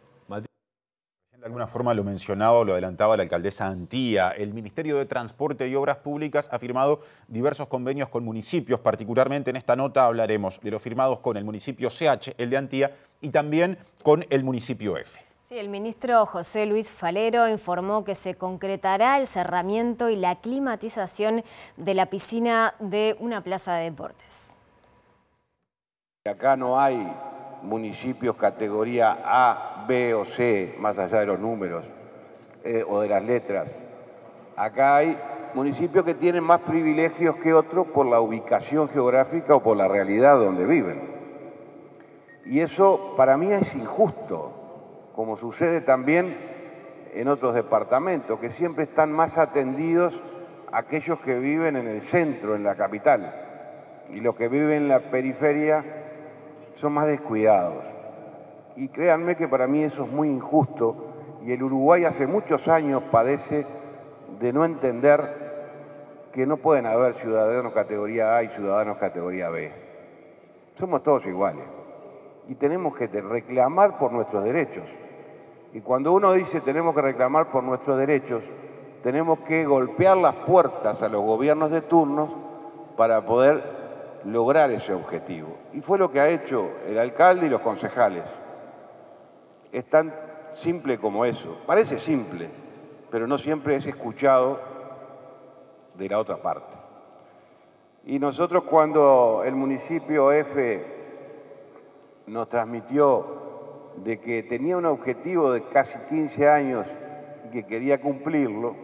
De alguna forma lo mencionaba lo adelantaba la alcaldesa Antía. El Ministerio de Transporte y Obras Públicas ha firmado diversos convenios con municipios. Particularmente en esta nota hablaremos de los firmados con el municipio CH, el de Antía, y también con el municipio F. Sí, el ministro José Luis Falero informó que se concretará el cerramiento y la climatización de la piscina de una plaza de deportes. Acá no hay municipios categoría A, B o C, más allá de los números eh, o de las letras. Acá hay municipios que tienen más privilegios que otros por la ubicación geográfica o por la realidad donde viven. Y eso para mí es injusto, como sucede también en otros departamentos, que siempre están más atendidos aquellos que viven en el centro, en la capital, y los que viven en la periferia son más descuidados. Y créanme que para mí eso es muy injusto y el Uruguay hace muchos años padece de no entender que no pueden haber ciudadanos categoría A y ciudadanos categoría B. Somos todos iguales y tenemos que reclamar por nuestros derechos. Y cuando uno dice tenemos que reclamar por nuestros derechos, tenemos que golpear las puertas a los gobiernos de turnos para poder lograr ese objetivo. Y fue lo que ha hecho el alcalde y los concejales. Es tan simple como eso. Parece simple, pero no siempre es escuchado de la otra parte. Y nosotros cuando el municipio F nos transmitió de que tenía un objetivo de casi 15 años y que quería cumplirlo,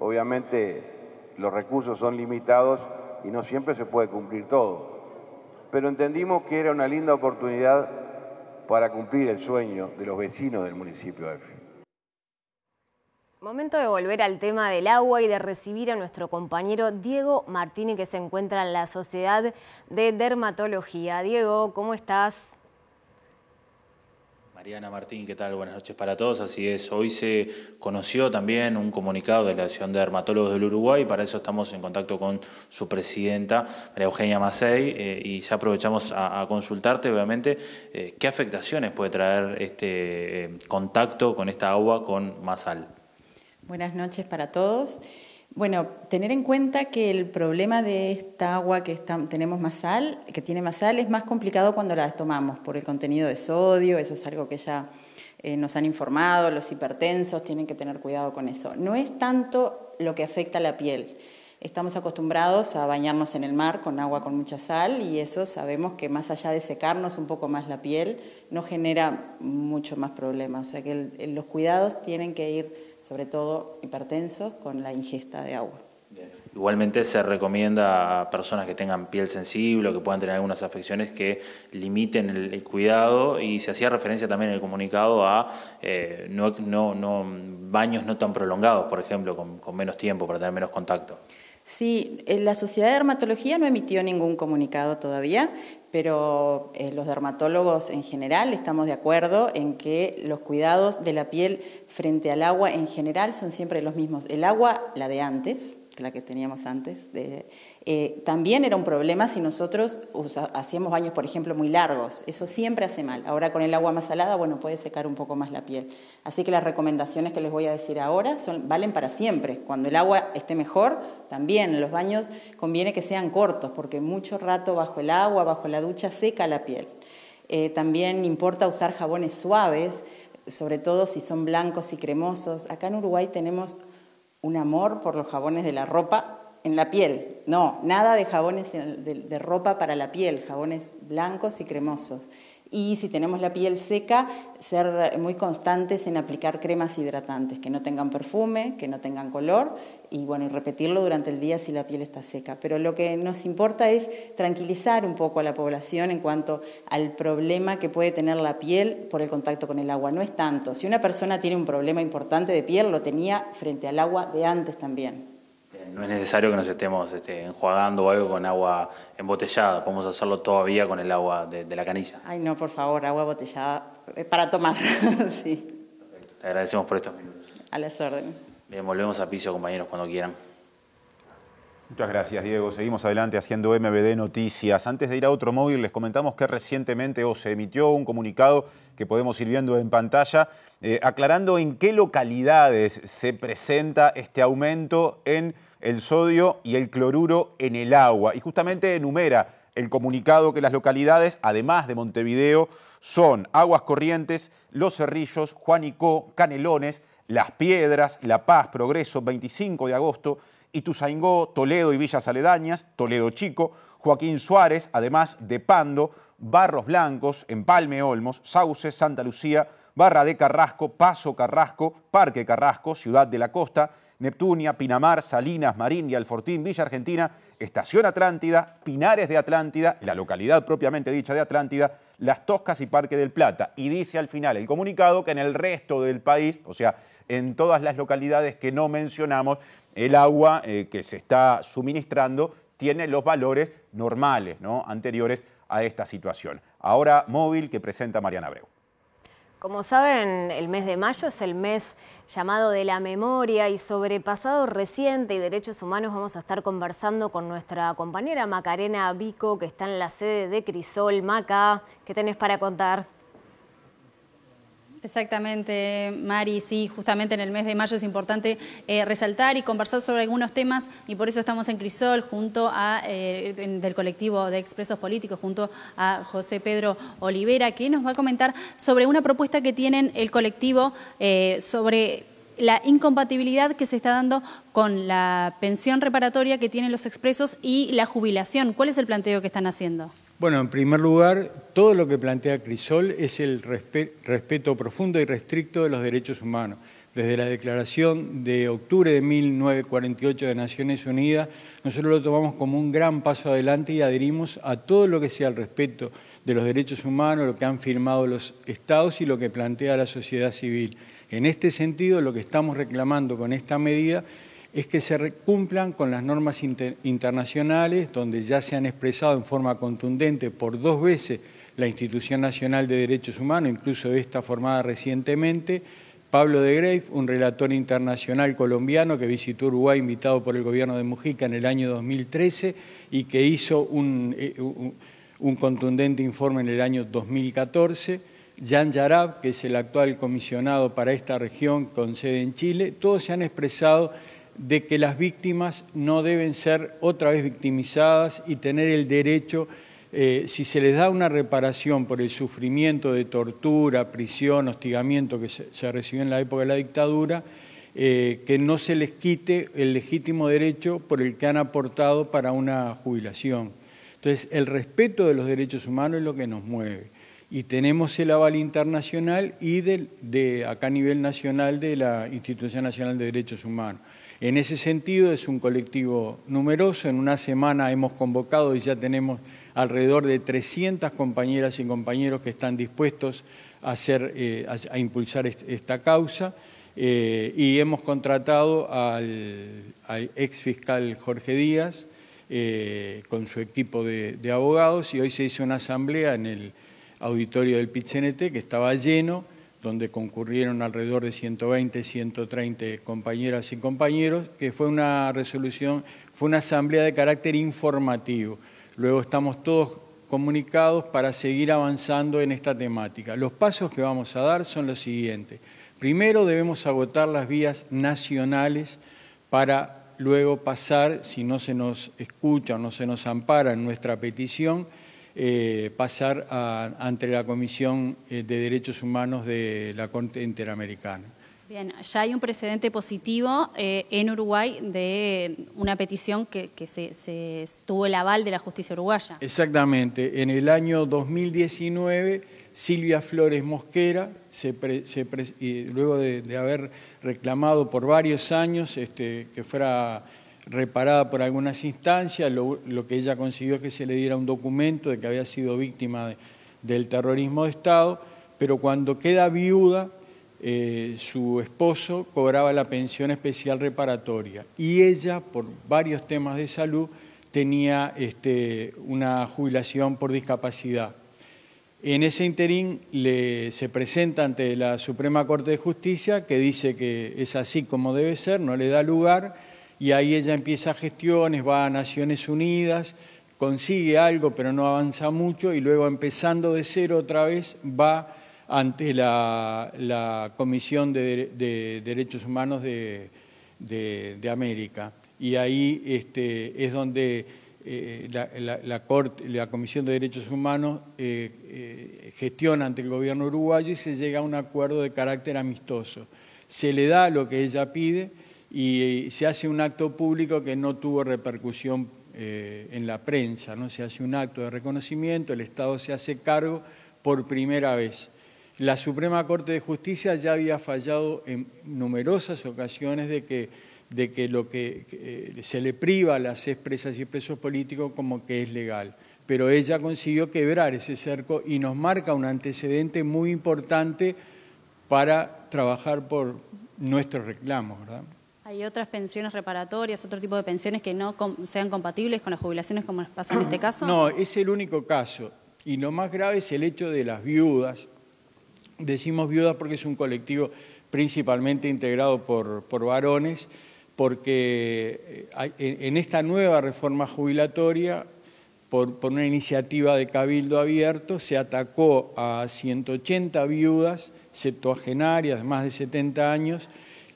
obviamente los recursos son limitados y no siempre se puede cumplir todo. Pero entendimos que era una linda oportunidad para cumplir el sueño de los vecinos del municipio de Momento de volver al tema del agua y de recibir a nuestro compañero Diego Martínez que se encuentra en la Sociedad de Dermatología. Diego, ¿cómo estás? Mariana Martín, ¿qué tal? Buenas noches para todos. Así es, hoy se conoció también un comunicado de la Asociación de Dermatólogos del Uruguay, para eso estamos en contacto con su presidenta, María Eugenia Macei, eh, y ya aprovechamos a, consultarte, obviamente, eh, qué afectaciones puede traer este eh, contacto con esta agua con Masal. Buenas noches para todos. Bueno, tener en cuenta que el problema de esta agua que tenemos más sal, que tiene más sal, es más complicado cuando la tomamos por el contenido de sodio, eso es algo que ya eh, nos han informado, los hipertensos tienen que tener cuidado con eso. No es tanto lo que afecta a la piel. Estamos acostumbrados a bañarnos en el mar con agua con mucha sal y eso sabemos que más allá de secarnos un poco más la piel, no genera mucho más problema. O sea que los cuidados tienen que ir sobre todo hipertensos, con la ingesta de agua. Igualmente se recomienda a personas que tengan piel sensible o que puedan tener algunas afecciones que limiten el, cuidado y se hacía referencia también en el comunicado a eh, no, baños no tan prolongados, por ejemplo, con menos tiempo para tener menos contacto. Sí, eh, la Sociedad de Dermatología no emitió ningún comunicado todavía, pero eh, los dermatólogos en general estamos de acuerdo en que los cuidados de la piel frente al agua en general son siempre los mismos. El agua, la de antes, la que teníamos antes, de, eh, también era un problema si nosotros hacíamos baños, por ejemplo, muy largos. Eso siempre hace mal. Ahora con el agua más salada, bueno, puede secar un poco más la piel. Así que las recomendaciones que les voy a decir ahora valen para siempre. Cuando el agua esté mejor, también los baños conviene que sean cortos, porque mucho rato bajo el agua, bajo la ducha, seca la piel. Eh, también importa usar jabones suaves, sobre todo si son blancos y cremosos. Acá en Uruguay tenemos un amor por los jabones de la ropa en la piel. No, nada de jabones de, ropa para la piel, jabones blancos y cremosos. Y si tenemos la piel seca, ser muy constantes en aplicar cremas hidratantes, que no tengan perfume, que no tengan color, y bueno, y repetirlo durante el día si la piel está seca. Pero lo que nos importa es tranquilizar un poco a la población en cuanto al problema que puede tener la piel por el contacto con el agua. No es tanto. Si una persona tiene un problema importante de piel, lo tenía frente al agua de antes también no es necesario que nos estemos este, enjuagando o algo con agua embotellada. Podemos hacerlo todavía con el agua de, la canilla. Ay, no, por favor, agua embotellada es eh, para tomar. [laughs] sí. Te agradecemos por esto. minutos. A las órdenes. Bien, volvemos a piso, compañeros, cuando quieran. Muchas gracias, Diego. Seguimos adelante haciendo MBD Noticias. Antes de ir a otro móvil, les comentamos que recientemente o se emitió un comunicado que podemos ir viendo en pantalla, eh, aclarando en qué localidades se presenta este aumento en el sodio y el cloruro en el agua. Y justamente enumera el comunicado que las localidades, además de Montevideo, son Aguas Corrientes, Los Cerrillos, Juanicó, Canelones, Las Piedras, La Paz, Progreso, 25 de agosto, Ituzaingó, Toledo y Villas Aledañas, Toledo Chico, Joaquín Suárez, además de Pando, Barros Blancos, Empalme Olmos, Sauces, Santa Lucía, Barra de Carrasco, Paso Carrasco, Parque Carrasco, Ciudad de la Costa, Neptunia, Pinamar, Salinas, Marín y Alfortín, Villa Argentina, Estación Atlántida, Pinares de Atlántida, la localidad propiamente dicha de Atlántida, las Toscas y Parque del Plata. Y dice al final el comunicado que en el resto del país, o sea, en todas las localidades que no mencionamos, el agua eh, que se está suministrando tiene los valores normales, ¿no? anteriores a esta situación. Ahora móvil que presenta Mariana Abreu. Como saben, el mes de mayo es el mes llamado de la memoria y sobre pasado reciente y derechos humanos vamos a estar conversando con nuestra compañera Macarena Vico, que está en la sede de Crisol. Maca, ¿qué tenés para contar? Exactamente, Mari, sí, justamente en el mes de mayo es importante eh, resaltar y conversar sobre algunos temas y por eso estamos en Crisol junto a, eh, del colectivo de expresos políticos, junto a José Pedro Olivera, que nos va a comentar sobre una propuesta que tienen el colectivo eh, sobre la incompatibilidad que se está dando con la pensión reparatoria que tienen los expresos y la jubilación. ¿Cuál es el planteo que están haciendo? Bueno, en primer lugar, todo lo que plantea Crisol es el respeto profundo y restricto de los derechos humanos. Desde la declaración de octubre de 1948 de Naciones Unidas, nosotros lo tomamos como un gran paso adelante y adherimos a todo lo que sea el respeto de los derechos humanos, lo que han firmado los estados y lo que plantea la sociedad civil. En este sentido, lo que estamos reclamando con esta medida es que se cumplan con las normas internacionales, donde ya se han expresado en forma contundente por dos veces la Institución Nacional de Derechos Humanos, incluso esta formada recientemente, Pablo de Greif, un relator internacional colombiano que visitó Uruguay invitado por el gobierno de Mujica en el año 2013 y que hizo eh, un, contundente informe en el año 2014, Jan Yarab, que es el actual comisionado para esta región con sede en Chile, todos se han expresado de que las víctimas no deben ser otra vez victimizadas y tener el derecho, eh, si se les da una reparación por el sufrimiento de tortura, prisión, hostigamiento que se, recibió en la época de la dictadura, eh, que no se les quite el legítimo derecho por el que han aportado para una jubilación. Entonces, el respeto de los derechos humanos es lo que nos mueve. Y tenemos el aval internacional y de acá a nivel nacional de la Institución Nacional de Derechos Humanos. En ese sentido es un colectivo numeroso, en una semana hemos convocado y ya tenemos alrededor de 300 compañeras y compañeros que están dispuestos a, eh, impulsar esta causa. Eh, y hemos contratado al, exfiscal ex fiscal Jorge Díaz eh, con su equipo de, abogados y hoy se hizo una asamblea en el auditorio del Pichénete que estaba lleno donde concurrieron alrededor de 120, 130 compañeras y compañeros, que fue una resolución, fue una asamblea de carácter informativo. Luego estamos todos comunicados para seguir avanzando en esta temática. Los pasos que vamos a dar son los siguientes. Primero debemos agotar las vías nacionales para luego pasar, si no se nos escucha o no se nos ampara en nuestra petición, eh, pasar ante la Comisión eh, de Derechos Humanos de la Corte Interamericana. Bien, ya hay un precedente positivo eh, en Uruguay de una petición que, se, tuvo el aval de la justicia uruguaya. Exactamente. En el año 2019, Silvia Flores Mosquera, luego de, haber reclamado por varios años este, que fuera reparada por algunas instancias, lo, que ella consiguió es que se le diera un documento de que había sido víctima del terrorismo de Estado, pero cuando queda viuda, eh, su esposo cobraba la pensión especial reparatoria y ella, por varios temas de salud, tenía este, una jubilación por discapacidad. En ese interín le, se presenta ante la Suprema Corte de Justicia que dice que es así como debe ser, no le da lugar y ahí ella empieza gestiones, va a Naciones Unidas, consigue algo pero no avanza mucho y luego empezando de cero otra vez va ante la, Comisión de, Derechos Humanos de, América. Y ahí este, es donde eh, la, Comisión de Derechos Humanos eh, eh, gestiona ante el gobierno uruguayo y se llega a un acuerdo de carácter amistoso. Se le da lo que ella pide, y se hace un acto público que no tuvo repercusión eh, en la prensa, ¿no? se hace un acto de reconocimiento, el Estado se hace cargo por primera vez. La Suprema Corte de Justicia ya había fallado en numerosas ocasiones de que, lo que eh, se le priva a las expresas y presos políticos como que es legal. Pero ella consiguió quebrar ese cerco y nos marca un antecedente muy importante para trabajar por nuestros reclamos. ¿verdad? Hay otras pensiones reparatorias, otro tipo de pensiones que no sean compatibles con las jubilaciones como nos pasa en este [clears throat] caso. No, es el único caso. Y lo más grave es el hecho de las viudas. Decimos viudas porque es un colectivo principalmente integrado por, varones, porque eh, en esta nueva reforma jubilatoria, por, una iniciativa de Cabildo Abierto, se atacó a 180 viudas septuagenarias, más de 70 años,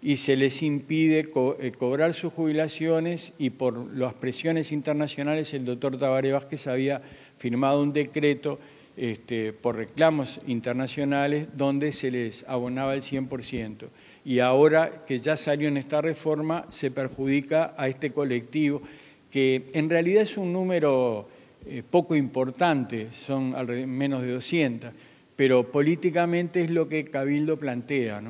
y se les impide eh, cobrar sus jubilaciones y por las presiones internacionales el doctor Tabaré Vázquez había firmado un decreto este, por reclamos internacionales donde se les abonaba el 100%. Y ahora que ya salió en esta reforma, se perjudica a este colectivo, que en realidad es un número eh, poco importante, son al menos de 200 pero políticamente es lo que Cabildo plantea.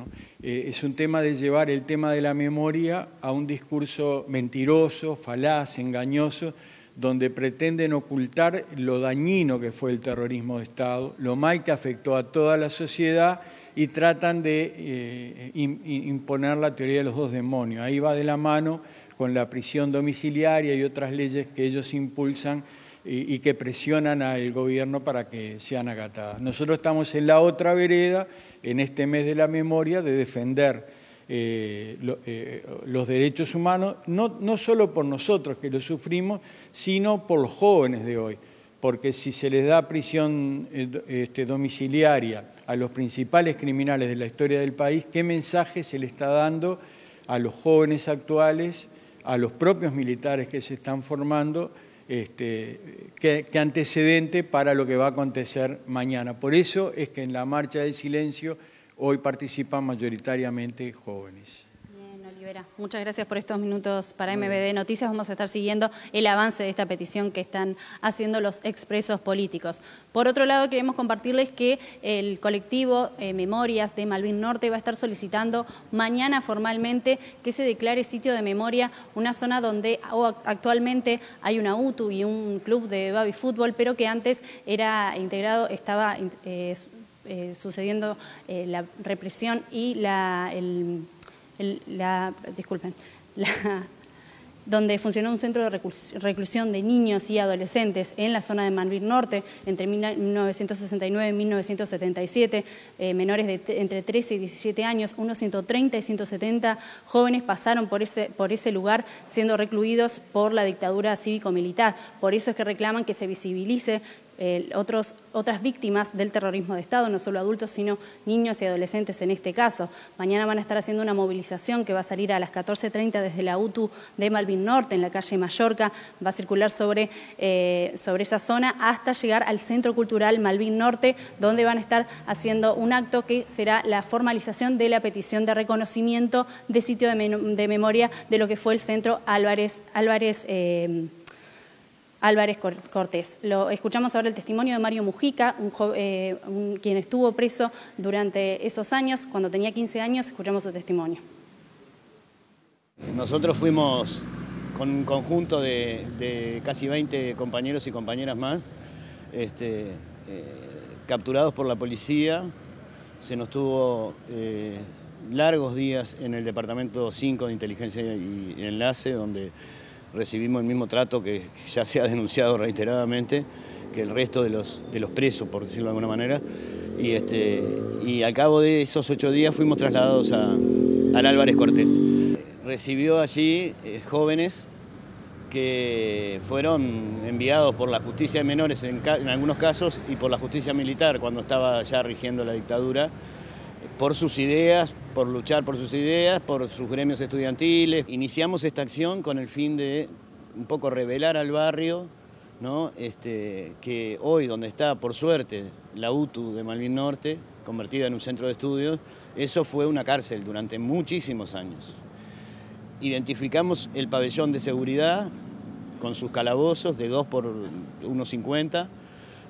Eh, es un tema de llevar el tema de la memoria a un discurso mentiroso, falaz, engañoso, donde pretenden ocultar lo dañino que fue el terrorismo de Estado, lo mal que afectó a toda la sociedad y tratan de eh, imponer la teoría de los dos demonios. Ahí va de la mano con la prisión domiciliaria y otras leyes que ellos impulsan y, que presionan al gobierno para que sean agatadas. Nosotros estamos en la otra vereda, en este mes de la memoria, de defender eh, eh, los derechos humanos, no, no, solo por nosotros que lo sufrimos, sino por los jóvenes de hoy. Porque si se les da prisión eh, este, domiciliaria a los principales criminales de la historia del país, ¿qué mensaje se le está dando a los jóvenes actuales, a los propios militares que se están formando? este, que, antecedente para lo que va a acontecer mañana. Por eso es que en la marcha del silencio hoy participan mayoritariamente jóvenes muchas gracias por estos minutos para MBD Noticias. Vamos a estar siguiendo el avance de esta petición que están haciendo los expresos políticos. Por otro lado, queremos compartirles que el colectivo eh, Memorias de Malvin Norte va a estar solicitando mañana formalmente que se declare sitio de memoria una zona donde actualmente hay una UTU y un club de baby fútbol, pero que antes era integrado, estaba eh, eh, sucediendo la represión y la, el la, disculpen, donde funcionó un centro de reclusión de niños y adolescentes en la zona de Manville Norte entre 1969 y 1977, eh, menores de entre 13 y 17 años, unos 130 y 170 jóvenes pasaron por ese lugar siendo recluidos por la dictadura cívico-militar. Por eso es que reclaman que se visibilice otras víctimas del terrorismo de Estado, no solo adultos, sino niños y adolescentes en este caso. Mañana van a estar haciendo una movilización que va a salir a las 14.30 desde la UTU de Malvin Norte, en la calle Mallorca. Va a circular eh, sobre, esa zona hasta llegar al Centro Cultural Malvin Norte, donde van a estar haciendo un acto que será la formalización de la petición de reconocimiento de sitio de, memoria de lo que fue el Centro Álvarez. Álvarez eh, Álvarez Cortés. Lo escuchamos ahora el testimonio de Mario Mujica, eh, quien estuvo preso durante esos años. Cuando tenía 15 años, escuchamos su testimonio. Nosotros fuimos con un conjunto de, casi 20 compañeros y compañeras más, este, eh, capturados por la policía. Se nos tuvo eh, largos días en el Departamento 5 de Inteligencia y Enlace, donde recibimos el mismo trato que ya se ha denunciado reiteradamente que el resto de los, presos, por decirlo de alguna manera. Y, este, al cabo de esos ocho días fuimos trasladados al Álvarez Cortés. Recibió allí eh, jóvenes que fueron enviados por la justicia de menores en algunos casos y por la justicia militar cuando estaba ya rigiendo la dictadura por sus ideas, por luchar por sus ideas, por sus gremios estudiantiles. Iniciamos esta acción con el fin de un poco revelar al barrio este, que hoy, donde está, por suerte, la UTU de Malvin Norte, convertida en un centro de estudios, eso fue una cárcel durante muchísimos años. Identificamos el pabellón de seguridad con sus calabozos de 2 por 1,50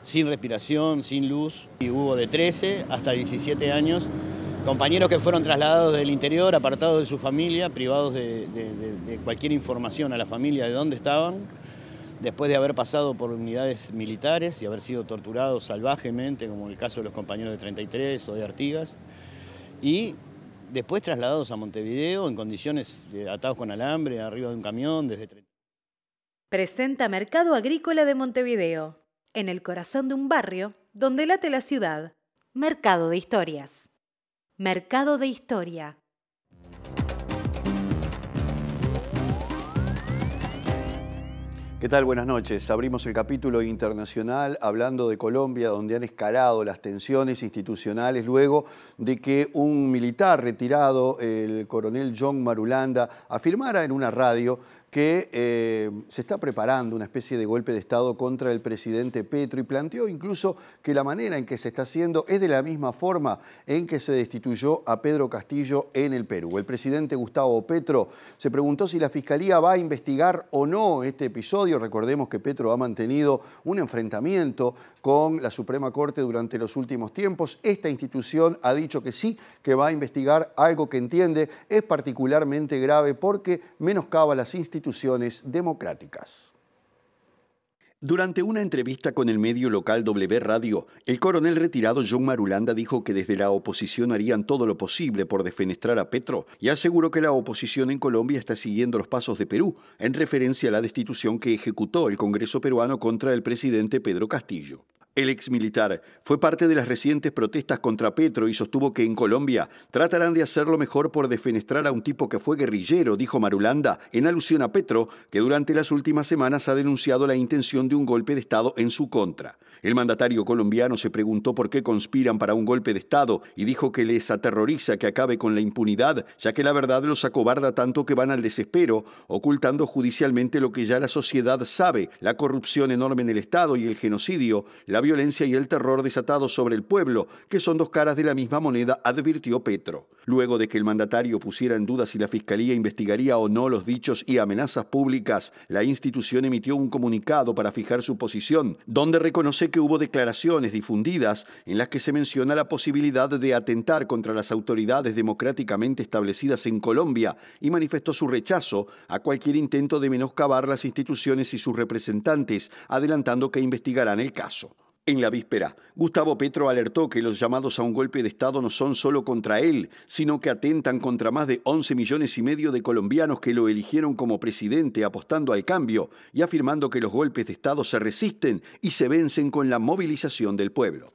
sin respiración, sin luz. Y hubo de 13 hasta 17 años compañeros que fueron trasladados del interior, apartados de su familia, privados de, cualquier información a la familia de dónde estaban, después de haber pasado por unidades militares y haber sido torturados salvajemente, como el caso de los compañeros de 33 o de Artigas, y después trasladados a Montevideo en condiciones atados con alambre, arriba de un camión, desde... Presenta Mercado Agrícola de Montevideo en el corazón de un barrio donde late la ciudad. Mercado de historias. Mercado de historia. ¿Qué tal? Buenas noches. Abrimos el capítulo internacional hablando de Colombia, donde han escalado las tensiones institucionales luego de que un militar retirado, el coronel John Marulanda, afirmara en una radio que eh, se está preparando una especie de golpe de Estado contra el presidente Petro y planteó incluso que la manera en que se está haciendo es de la misma forma en que se destituyó a Pedro Castillo en el Perú. El presidente Gustavo Petro se preguntó si la Fiscalía va a investigar o no este episodio. Recordemos que Petro ha mantenido un enfrentamiento con la Suprema Corte durante los últimos tiempos. Esta institución ha dicho que sí, que va a investigar algo que entiende es particularmente grave porque menoscaba las instituciones instituciones democráticas. Durante una entrevista con el medio local W Radio, el coronel retirado John Marulanda dijo que desde la oposición harían todo lo posible por desfenestrar a Petro y aseguró que la oposición en Colombia está siguiendo los pasos de Perú en referencia a la destitución que ejecutó el Congreso peruano contra el presidente Pedro Castillo. El exmilitar fue parte de las recientes protestas contra Petro y sostuvo que en Colombia tratarán de hacerlo mejor por defenestrar a un tipo que fue guerrillero, dijo Marulanda, en alusión a Petro, que durante las últimas semanas ha denunciado la intención de un golpe de Estado en su contra. El mandatario colombiano se preguntó por qué conspiran para un golpe de Estado y dijo que les aterroriza que acabe con la impunidad, ya que la verdad los acobarda tanto que van al desespero, ocultando judicialmente lo que ya la sociedad sabe, la corrupción enorme en el Estado y el genocidio, la violencia y el terror desatados sobre el pueblo, que son dos caras de la misma moneda, advirtió Petro. Luego de que el mandatario pusiera en duda si la Fiscalía investigaría o no los dichos y amenazas públicas, la institución emitió un comunicado para fijar su posición, donde reconoce que hubo declaraciones difundidas en las que se menciona la posibilidad de atentar contra las autoridades democráticamente establecidas en Colombia y manifestó su rechazo a cualquier intento de menoscabar las instituciones y sus representantes, adelantando que investigarán el caso. En la víspera, Gustavo Petro alertó que los llamados a un golpe de Estado no son solo contra él, sino que atentan contra más de 11 millones y medio de colombianos que lo eligieron como presidente apostando al cambio y afirmando que los golpes de Estado se resisten y se vencen con la movilización del pueblo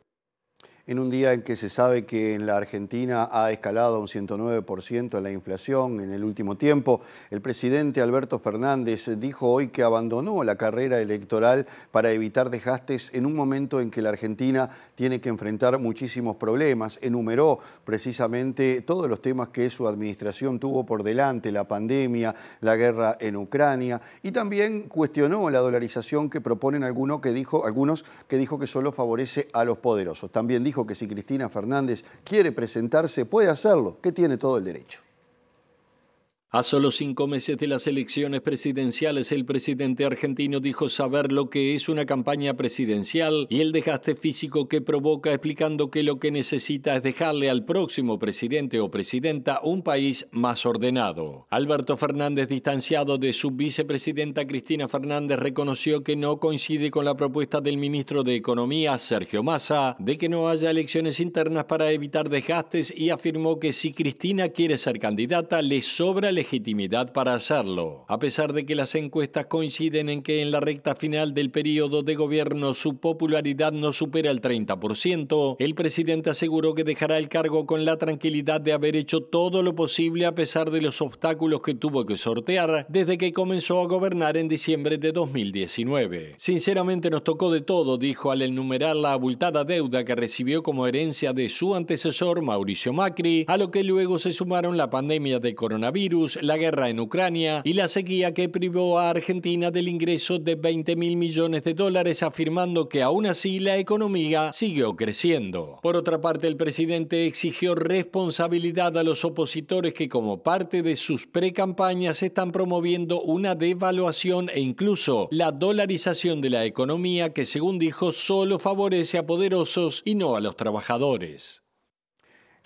en un día en que se sabe que en la Argentina ha escalado un 109% la inflación en el último tiempo, el presidente Alberto Fernández dijo hoy que abandonó la carrera electoral para evitar desgastes en un momento en que la Argentina tiene que enfrentar muchísimos problemas. Enumeró precisamente todos los temas que su administración tuvo por delante, la pandemia, la guerra en Ucrania, y también cuestionó la dolarización que proponen algunos que dijo, algunos que, dijo que solo favorece a los poderosos. También dijo que si Cristina Fernández quiere presentarse, puede hacerlo, que tiene todo el derecho. A solo cinco meses de las elecciones presidenciales, el presidente argentino dijo saber lo que es una campaña presidencial y el desgaste físico que provoca, explicando que lo que necesita es dejarle al próximo presidente o presidenta un país más ordenado. Alberto Fernández, distanciado de su vicepresidenta Cristina Fernández, reconoció que no coincide con la propuesta del ministro de Economía, Sergio Massa, de que no haya elecciones internas para evitar desgastes y afirmó que si Cristina quiere ser candidata, le sobra el legitimidad para hacerlo, a pesar de que las encuestas coinciden en que en la recta final del periodo de gobierno su popularidad no supera el 30%, el presidente aseguró que dejará el cargo con la tranquilidad de haber hecho todo lo posible a pesar de los obstáculos que tuvo que sortear desde que comenzó a gobernar en diciembre de 2019. Sinceramente nos tocó de todo, dijo al enumerar la abultada deuda que recibió como herencia de su antecesor Mauricio Macri, a lo que luego se sumaron la pandemia de coronavirus, la guerra en Ucrania y la sequía que privó a Argentina del ingreso de 20 mil millones de dólares, afirmando que aún así la economía siguió creciendo. Por otra parte, el presidente exigió responsabilidad a los opositores que como parte de sus precampañas están promoviendo una devaluación e incluso la dolarización de la economía que según dijo solo favorece a poderosos y no a los trabajadores.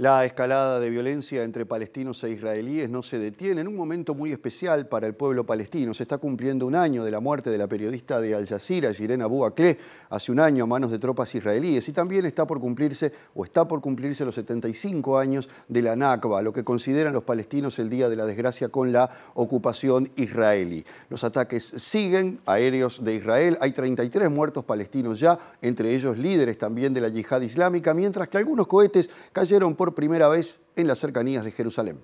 La escalada de violencia entre palestinos e israelíes no se detiene en un momento muy especial para el pueblo palestino. Se está cumpliendo un año de la muerte de la periodista de Al Jazeera, Jirena Abu Akleh, hace un año a manos de tropas israelíes. Y también está por cumplirse o está por cumplirse los 75 años de la Nakba, lo que consideran los palestinos el día de la desgracia con la ocupación israelí. Los ataques siguen aéreos de Israel. Hay 33 muertos palestinos ya, entre ellos líderes también de la yihad islámica, mientras que algunos cohetes cayeron por primera vez en las cercanías de Jerusalén.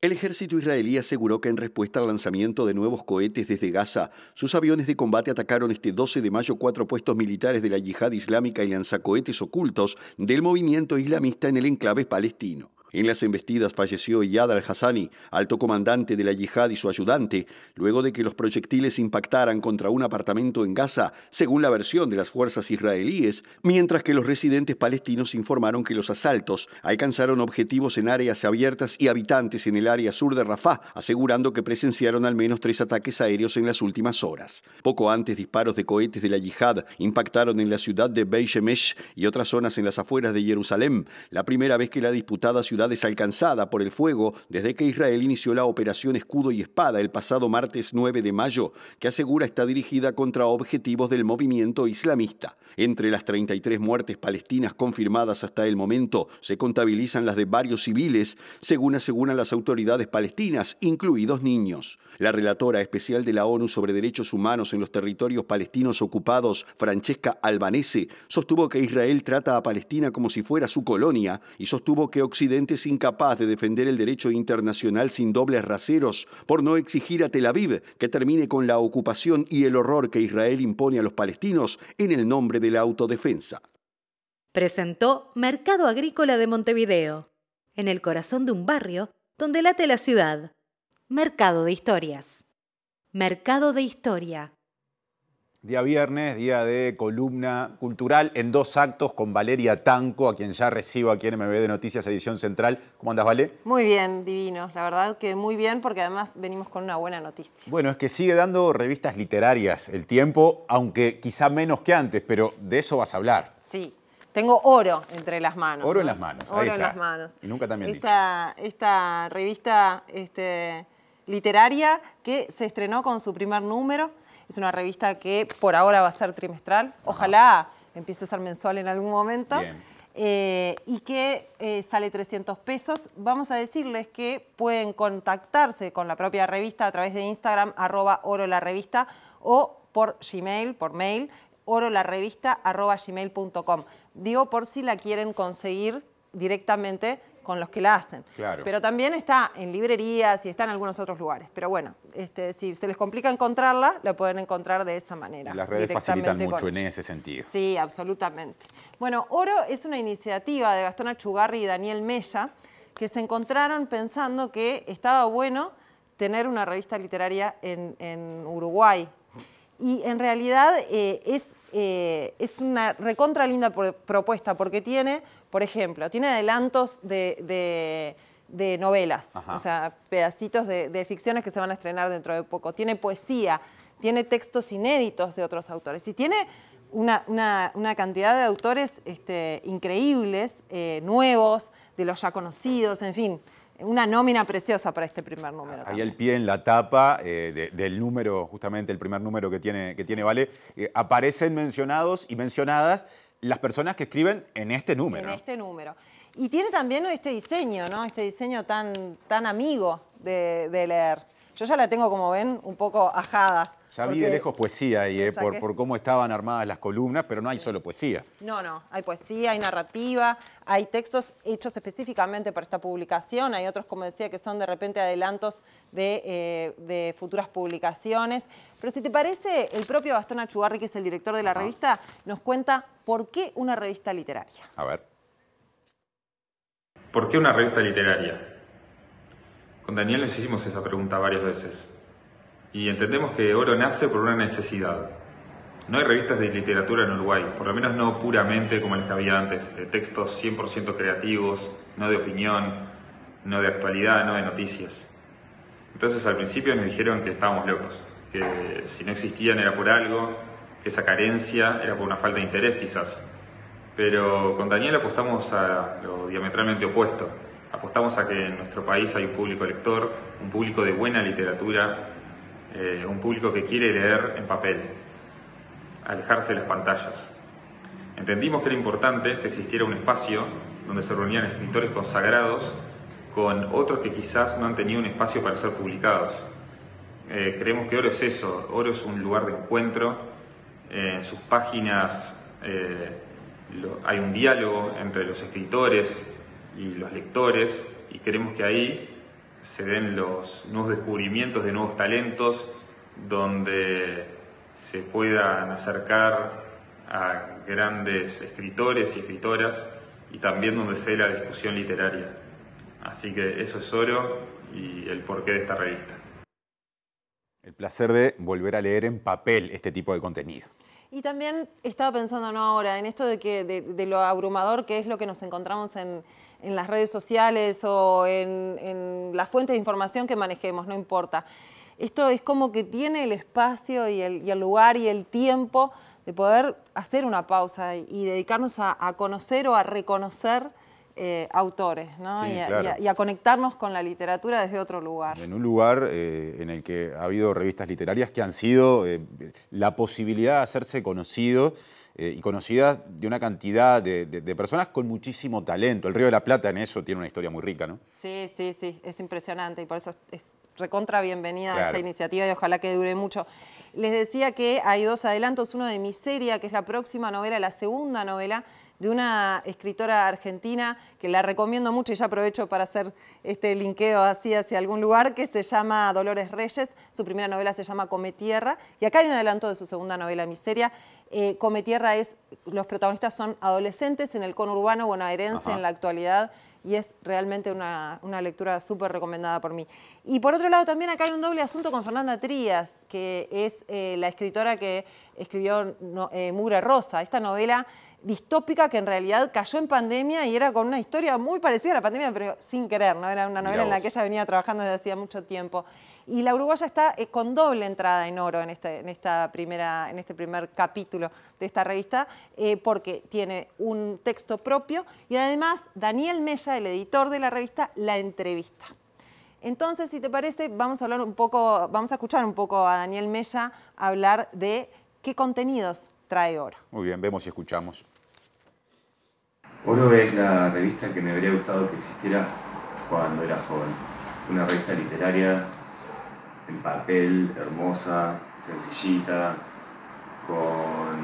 El ejército israelí aseguró que en respuesta al lanzamiento de nuevos cohetes desde Gaza, sus aviones de combate atacaron este 12 de mayo cuatro puestos militares de la yihad islámica y lanzacohetes ocultos del movimiento islamista en el enclave palestino. En las embestidas falleció Iyad al-Hassani, alto comandante de la yihad y su ayudante, luego de que los proyectiles impactaran contra un apartamento en Gaza, según la versión de las fuerzas israelíes, mientras que los residentes palestinos informaron que los asaltos alcanzaron objetivos en áreas abiertas y habitantes en el área sur de Rafah, asegurando que presenciaron al menos tres ataques aéreos en las últimas horas. Poco antes, disparos de cohetes de la yihad impactaron en la ciudad de Beishemesh y otras zonas en las afueras de Jerusalén, la primera vez que la disputada ciudad desalcanzada alcanzada por el fuego desde que Israel inició la operación Escudo y Espada el pasado martes 9 de mayo, que asegura está dirigida contra objetivos del movimiento islamista. Entre las 33 muertes palestinas confirmadas hasta el momento, se contabilizan las de varios civiles, según aseguran las autoridades palestinas, incluidos niños. La relatora especial de la ONU sobre derechos humanos en los territorios palestinos ocupados, Francesca Albanese, sostuvo que Israel trata a Palestina como si fuera su colonia y sostuvo que Occidente es incapaz de defender el derecho internacional sin dobles raseros por no exigir a Tel Aviv que termine con la ocupación y el horror que Israel impone a los palestinos en el nombre de la autodefensa. Presentó Mercado Agrícola de Montevideo, en el corazón de un barrio donde late la ciudad. Mercado de Historias. Mercado de Historia. Día viernes, día de columna cultural en dos actos con Valeria Tanco, a quien ya recibo aquí en MB de Noticias Edición Central. ¿Cómo andas, Vale? Muy bien, divinos. La verdad que muy bien porque además venimos con una buena noticia. Bueno, es que sigue dando revistas literarias el tiempo, aunque quizá menos que antes, pero de eso vas a hablar. Sí. Tengo oro entre las manos. Oro en las manos, oro ahí está. en las manos. Y nunca también esta, Esta revista este, literaria que se estrenó con su primer número es una revista que por ahora va a ser trimestral. Ojalá empiece a ser mensual en algún momento. Eh, y que eh, sale 300 pesos. Vamos a decirles que pueden contactarse con la propia revista a través de Instagram, arroba oro la revista, o por Gmail, por mail, revista, arroba gmail.com. Digo por si la quieren conseguir directamente con los que la hacen. Pero también está en librerías y está en algunos otros lugares. Pero bueno, este, si se les complica encontrarla, la pueden encontrar de esa manera. las redes facilitan mucho en ese sentido. Sí, absolutamente. Bueno, Oro es una iniciativa de Gastón Achugarri y Daniel Mella que se encontraron pensando que estaba bueno tener una revista literaria en Uruguay, y en realidad eh, es, eh, es una recontra linda propuesta porque tiene, por ejemplo, tiene adelantos de, novelas, o sea, pedacitos de, ficciones que se van a estrenar dentro de poco. Tiene poesía, tiene textos inéditos de otros autores y tiene una, cantidad de autores este, increíbles, eh, nuevos, de los ya conocidos, en fin una nómina preciosa para este primer número. Ahí el pie en la tapa eh, del número, justamente el primer número que tiene, que tiene Vale, eh, aparecen mencionados y mencionadas las personas que escriben en este número. En este número. Y tiene también este diseño, ¿no? Este diseño tan, tan amigo de leer. Yo ya la tengo, como ven, un poco ajada. Ya vi de lejos poesía ahí, eh, por, cómo estaban armadas las columnas, pero no hay solo poesía. No, no, hay poesía, hay narrativa, hay textos hechos específicamente para esta publicación, hay otros, como decía, que son de repente adelantos de, eh, futuras publicaciones. Pero si te parece, el propio Gastón Achugarri, que es el director de la revista, nos cuenta por qué una revista literaria. A ver. ¿Por qué una revista literaria? Con Daniel les hicimos esa pregunta varias veces y entendemos que Oro nace por una necesidad. No hay revistas de literatura en Uruguay, por lo menos no puramente como las que había antes, de textos 100% creativos, no de opinión, no de actualidad, no de noticias. Entonces al principio nos dijeron que estábamos locos, que si no existían era por algo, que esa carencia era por una falta de interés quizás. Pero con Daniel apostamos a lo diametralmente opuesto. Apostamos a que en nuestro país hay un público lector, un público de buena literatura, eh, un público que quiere leer en papel, alejarse de las pantallas. Entendimos que era importante que existiera un espacio donde se reunían escritores consagrados con otros que quizás no han tenido un espacio para ser publicados. Eh, creemos que Oro es eso, Oro es un lugar de encuentro, en sus páginas eh, hay un diálogo entre los escritores, y los lectores y queremos que ahí se den los nuevos descubrimientos de nuevos talentos donde se puedan acercar a grandes escritores y escritoras y también donde sea la discusión literaria. Así que eso es oro y el porqué de esta revista. El placer de volver a leer en papel este tipo de contenido. Y también estaba pensando ahora en esto de, que, de, lo abrumador que es lo que nos encontramos en, las redes sociales o en, en, la fuente de información que manejemos, no importa. Esto es como que tiene el espacio y el, lugar y el tiempo de poder hacer una pausa y dedicarnos a, a conocer o a reconocer eh, autores ¿no? y, a, conectarnos con la literatura desde otro lugar. En un lugar eh, en el que ha habido revistas literarias que han sido eh, la posibilidad de hacerse conocidos y conocidas de una cantidad de, personas con muchísimo talento. El Río de la Plata en eso tiene una historia muy rica, ¿no? Sí, sí, sí, es impresionante y por eso es recontra bienvenida a esta iniciativa y ojalá que dure mucho. Les decía que hay dos adelantos, uno de Miseria, que es la próxima novela, la segunda novela de una escritora argentina que la recomiendo mucho y ya aprovecho para hacer este linkeo así hacia algún lugar, que se llama Dolores Reyes. Su primera novela se llama Come Tierra y acá hay un adelanto de su segunda novela, Miseria. Eh, Come Tierra es, los protagonistas son adolescentes en el conurbano bonaerense en la actualidad y es realmente una, lectura súper recomendada por mí. Y por otro lado también acá hay un doble asunto con Fernanda Trías, que es eh, la escritora que escribió eh, Mura Rosa, esta novela distópica que en realidad cayó en pandemia y era con una historia muy parecida a la pandemia, pero sin querer, ¿no? Era una novela en la que ella venía trabajando desde hacía mucho tiempo. Y la uruguaya está eh, con doble entrada en oro en, este, esta primera, en este primer capítulo de esta revista, eh, porque tiene un texto propio y además Daniel Mella, el editor de la revista, la entrevista. Entonces, si te parece, vamos a hablar un poco, vamos a escuchar un poco a Daniel Mella hablar de qué contenidos trae oro. Muy bien, vemos y escuchamos. Oro es la revista que me habría gustado que existiera cuando era joven. Una revista literaria en papel, hermosa, sencillita, con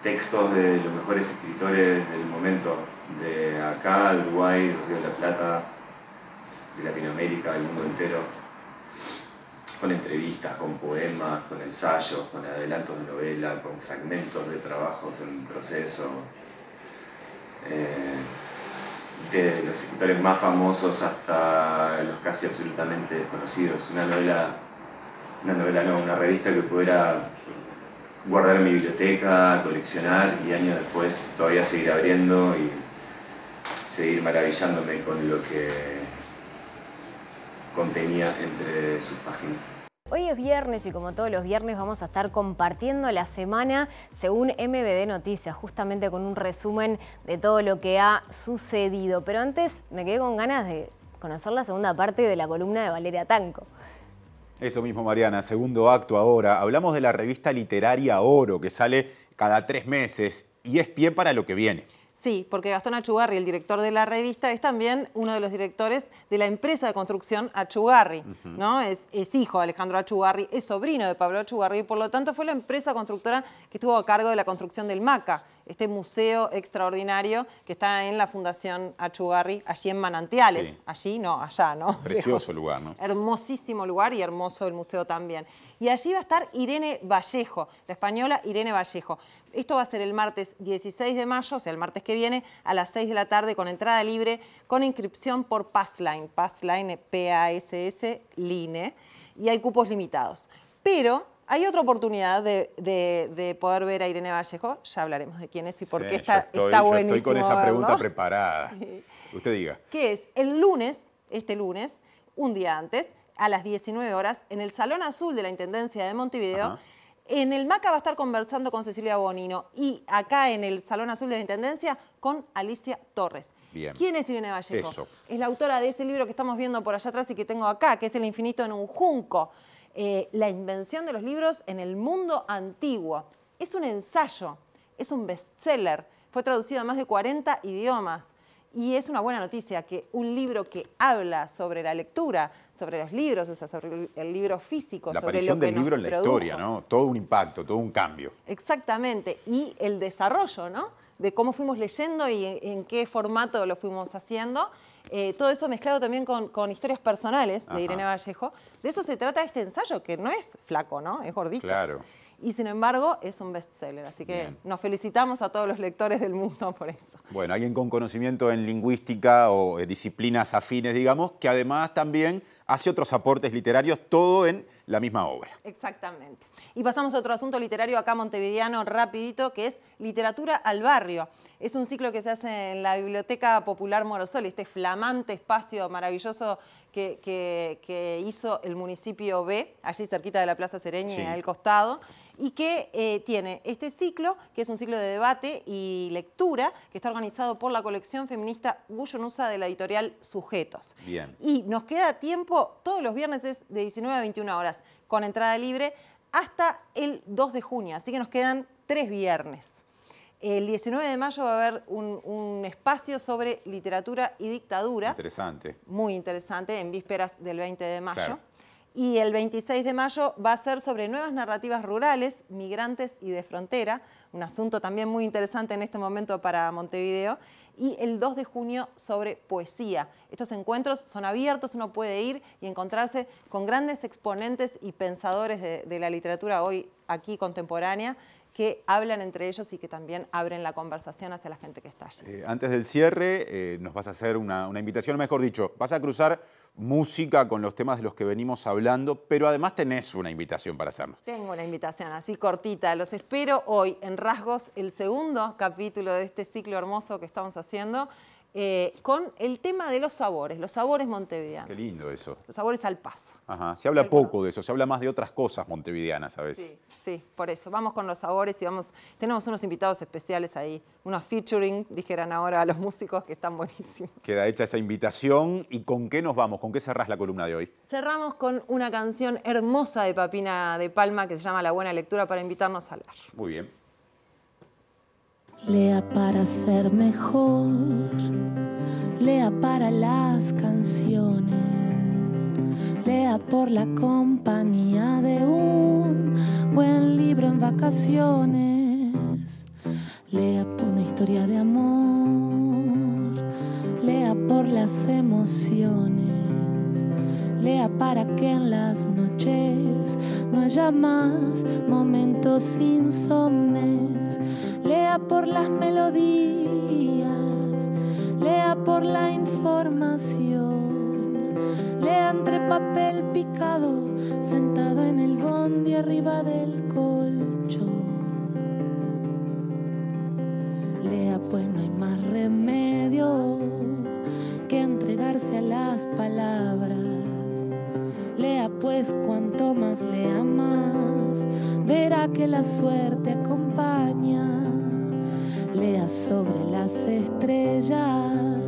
textos de los mejores escritores del momento, de acá, Uruguay, Río de la Plata, de Latinoamérica, del mundo entero, con entrevistas, con poemas, con ensayos, con adelantos de novela, con fragmentos de trabajos en proceso, eh, de los escritores más famosos hasta los casi absolutamente desconocidos. Una novela, una novela no, una revista que pudiera guardar en mi biblioteca, coleccionar y años después todavía seguir abriendo y seguir maravillándome con lo que contenía entre sus páginas. Hoy es viernes y como todos los viernes vamos a estar compartiendo la semana según MBD Noticias, justamente con un resumen de todo lo que ha sucedido. Pero antes me quedé con ganas de conocer la segunda parte de la columna de Valeria Tanco. Eso mismo, Mariana. Segundo acto ahora. Hablamos de la revista literaria Oro, que sale cada tres meses y es pie para lo que viene. Sí, porque Gastón Achugarri, el director de la revista, es también uno de los directores de la empresa de construcción Achugarri, ¿no? Es, hijo de Alejandro Achugarri, es sobrino de Pablo Achugarri y por lo tanto fue la empresa constructora que estuvo a cargo de la construcción del MACA, este museo extraordinario que está en la Fundación Achugarri, allí en Manantiales. Allí, no, allá, ¿no? [laughs] Precioso lugar, ¿no? Hermosísimo lugar y hermoso el museo también. Y allí va a estar Irene Vallejo, la española Irene Vallejo. Esto va a ser el martes 16 de mayo, o sea, el martes que viene, a las 6 de la tarde con entrada libre, con inscripción por Passline, Passline P-A-S-S, LINE, y hay cupos limitados. Pero hay otra oportunidad de, poder ver a Irene Vallejo, ya hablaremos de quién es y por qué está, bueno estoy, estoy con esa pregunta preparada. [laughs] Usted diga. Que es? El lunes, este lunes, un día antes, a las 19 horas, en el Salón Azul de la Intendencia de Montevideo, en el MACA va a estar conversando con Cecilia Bonino y acá en el Salón Azul de la Intendencia con Alicia Torres. ¿Quién es Irene Vallejo? Es la autora de este libro que estamos viendo por allá atrás y que tengo acá, que es El infinito en un junco. Eh, la invención de los libros en el mundo antiguo. Es un ensayo, es un bestseller. Fue traducido a más de 40 idiomas. Y es una buena noticia que un libro que habla sobre la lectura, sobre los libros, sobre el libro físico. La aparición del libro en la historia, ¿no? Todo un impacto, todo un cambio. Exactamente. Y el desarrollo, ¿no? De cómo fuimos leyendo y en, qué formato lo fuimos haciendo. Eh, todo eso mezclado también con, historias personales de Irene Vallejo. De eso se trata este ensayo, que no es flaco, ¿no? Es gordito. Claro y sin embargo es un bestseller. Así que nos felicitamos a todos los lectores del mundo [laughs] por eso. Bueno, alguien con conocimiento en lingüística o eh, disciplinas afines, digamos, que además también hace otros aportes literarios, todo en la misma obra. Exactamente. Y pasamos a otro asunto literario acá montevideano rapidito, que es Literatura al Barrio. Es un ciclo que se hace en la Biblioteca Popular Morosol, este flamante espacio maravilloso que, que, hizo el municipio B, allí cerquita de la Plaza Sereña, al costado y que eh, tiene este ciclo, que es un ciclo de debate y lectura, que está organizado por la colección feminista Gullonusa de la editorial Sujetos. Bien. Y nos queda tiempo, todos los viernes de 19 a 21 horas, con entrada libre, hasta el 2 de junio, así que nos quedan tres viernes. El 19 de mayo va a haber un, espacio sobre literatura y dictadura. Interesante. Muy interesante, en vísperas del 20 de mayo y el 26 de mayo va a ser sobre nuevas narrativas rurales, migrantes y de frontera, un asunto también muy interesante en este momento para Montevideo, y el 2 de junio sobre poesía. Estos encuentros son abiertos, uno puede ir y encontrarse con grandes exponentes y pensadores de, la literatura hoy aquí contemporánea que hablan entre ellos y que también abren la conversación hacia la gente que está allí. Eh, antes del cierre, eh, nos vas a hacer una, una invitación, mejor dicho, vas a cruzar música, con los temas de los que venimos hablando, pero además tenés una invitación para hacernos. Tengo una invitación así cortita, los espero hoy en Rasgos, el segundo capítulo de este ciclo hermoso que estamos haciendo. Eh, con el tema de los sabores, los sabores montevideanos. Qué lindo eso. Los sabores al paso. Ajá. Se habla poco de eso, se habla más de otras cosas montevideanas a veces. Sí, sí, por eso. Vamos con los sabores y vamos. Tenemos unos invitados especiales ahí, unos featuring, dijeran ahora a los músicos que están buenísimos. Queda hecha esa invitación. ¿Y con qué nos vamos? ¿Con qué cerrás la columna de hoy? Cerramos con una canción hermosa de Papina de Palma que se llama La Buena Lectura para invitarnos a hablar. Muy bien. Lea para ser mejor, lea para las canciones, lea por la compañía de un buen libro en vacaciones, lea por una historia de amor, lea por las emociones, lea para que en las noches no haya más momentos insomnes lea por las melodías, lea por la información, lea entre papel picado, sentado en el bondi arriba del colchón. Lea pues no hay más remedio que entregarse a las palabras. Lea pues cuanto más lea más, verá que la suerte acompaña sobre las estrellas,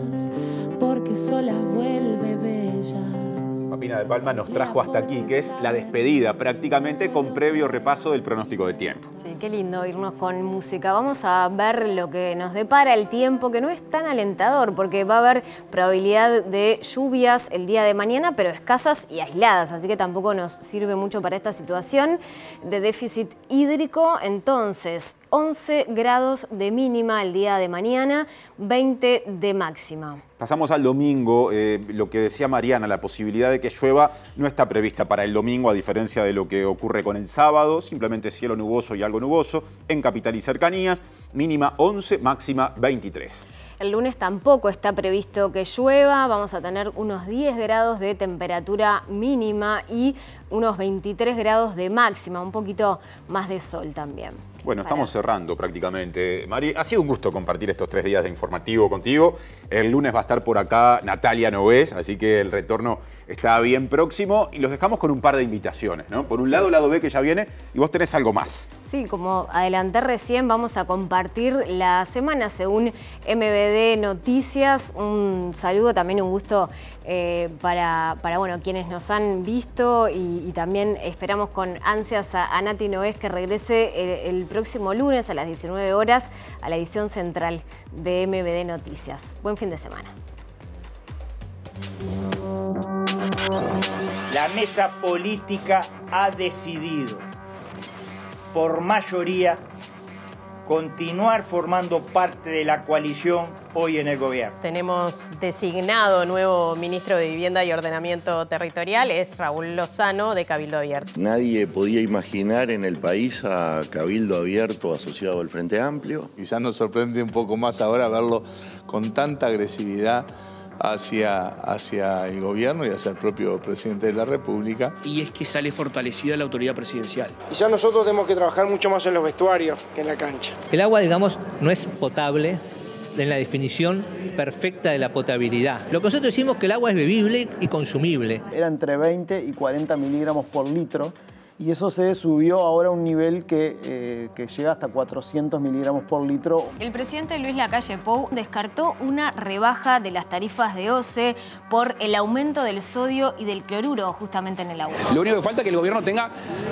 porque solas vuelve bellas. Papina de Palma nos trajo hasta aquí, que es la despedida prácticamente con previo repaso del pronóstico del tiempo qué lindo irnos con música. Vamos a ver lo que nos depara el tiempo, que no es tan alentador, porque va a haber probabilidad de lluvias el día de mañana, pero escasas y aisladas, así que tampoco nos sirve mucho para esta situación de déficit hídrico. Entonces, 11 grados de mínima el día de mañana, 20 de máxima. Pasamos al domingo, eh, lo que decía Mariana, la posibilidad de que llueva no está prevista para el domingo, a diferencia de lo que ocurre con el sábado, simplemente cielo nuboso y algo nuboso, en capital y cercanías, mínima 11, máxima 23. El lunes tampoco está previsto que llueva, vamos a tener unos 10 grados de temperatura mínima y unos 23 grados de máxima, un poquito más de sol también. Bueno, estamos cerrando prácticamente. Mari, ha sido un gusto compartir estos tres días de informativo contigo. El lunes va a estar por acá Natalia Noves, así que el retorno está bien próximo. Y los dejamos con un par de invitaciones, ¿no? Por un lado, lado B que ya viene y vos tenés algo más. Sí, como adelanté recién, vamos a compartir la semana según MBD Noticias. Un saludo, también un gusto eh, para, para, bueno, quienes nos han visto y, también esperamos con ansias a, Nati Noés que regrese el, próximo lunes a las 19 horas a la edición central de MBD Noticias. Buen fin de semana. La mesa política ha decidido por mayoría continuar formando parte de la coalición hoy en el gobierno. Tenemos designado nuevo ministro de Vivienda y Ordenamiento Territorial, es Raúl Lozano de Cabildo Abierto. Nadie podía imaginar en el país a Cabildo Abierto asociado al Frente Amplio. Quizás nos sorprende un poco más ahora verlo con tanta agresividad hacia, hacia el gobierno y hacia el propio presidente de la República. Y es que sale fortalecida la autoridad presidencial. Y ya nosotros tenemos que trabajar mucho más en los vestuarios que en la cancha. El agua, digamos, no es potable en la definición perfecta de la potabilidad. Lo que nosotros decimos que el agua es bebible y consumible. Era entre 20 y 40 miligramos por litro y eso se subió ahora a un nivel que, eh, llega hasta 400 miligramos por litro. El presidente Luis Lacalle Pou descartó una rebaja de las tarifas de OCE por el aumento del sodio y del cloruro justamente en el agua. Lo único que falta es que el gobierno tenga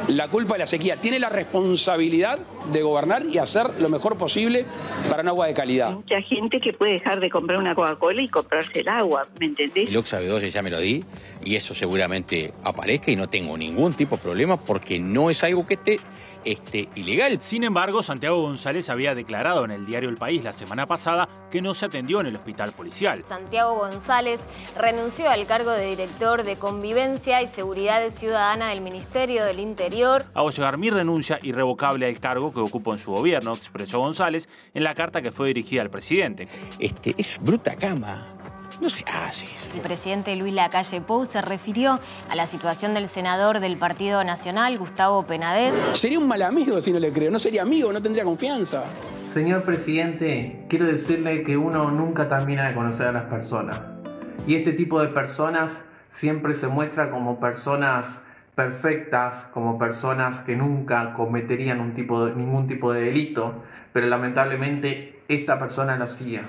la culpa de la sequía. Tiene la responsabilidad de gobernar y hacer lo mejor posible para un agua de calidad. Hay mucha gente que puede dejar de comprar una Coca-Cola y comprarse el agua, ¿me entendés? El Oxa ya me lo di, y eso seguramente aparezca y no tengo ningún tipo de problema porque no es algo que esté este, ilegal. Sin embargo, Santiago González había declarado en el diario El País la semana pasada que no se atendió en el hospital policial. Santiago González renunció al cargo de director de Convivencia y Seguridad Ciudadana del Ministerio del Interior. Hago llegar mi renuncia irrevocable al cargo que ocupo en su gobierno, expresó González en la carta que fue dirigida al presidente. Este, es bruta cama no se ah, El presidente Luis Lacalle Pou se refirió a la situación del senador del Partido Nacional, Gustavo Penadez. Sería un mal amigo si no le creo, no sería amigo, no tendría confianza. Señor presidente, quiero decirle que uno nunca termina de conocer a las personas. Y este tipo de personas siempre se muestra como personas perfectas, como personas que nunca cometerían ningún tipo de delito, pero lamentablemente esta persona lo hacía.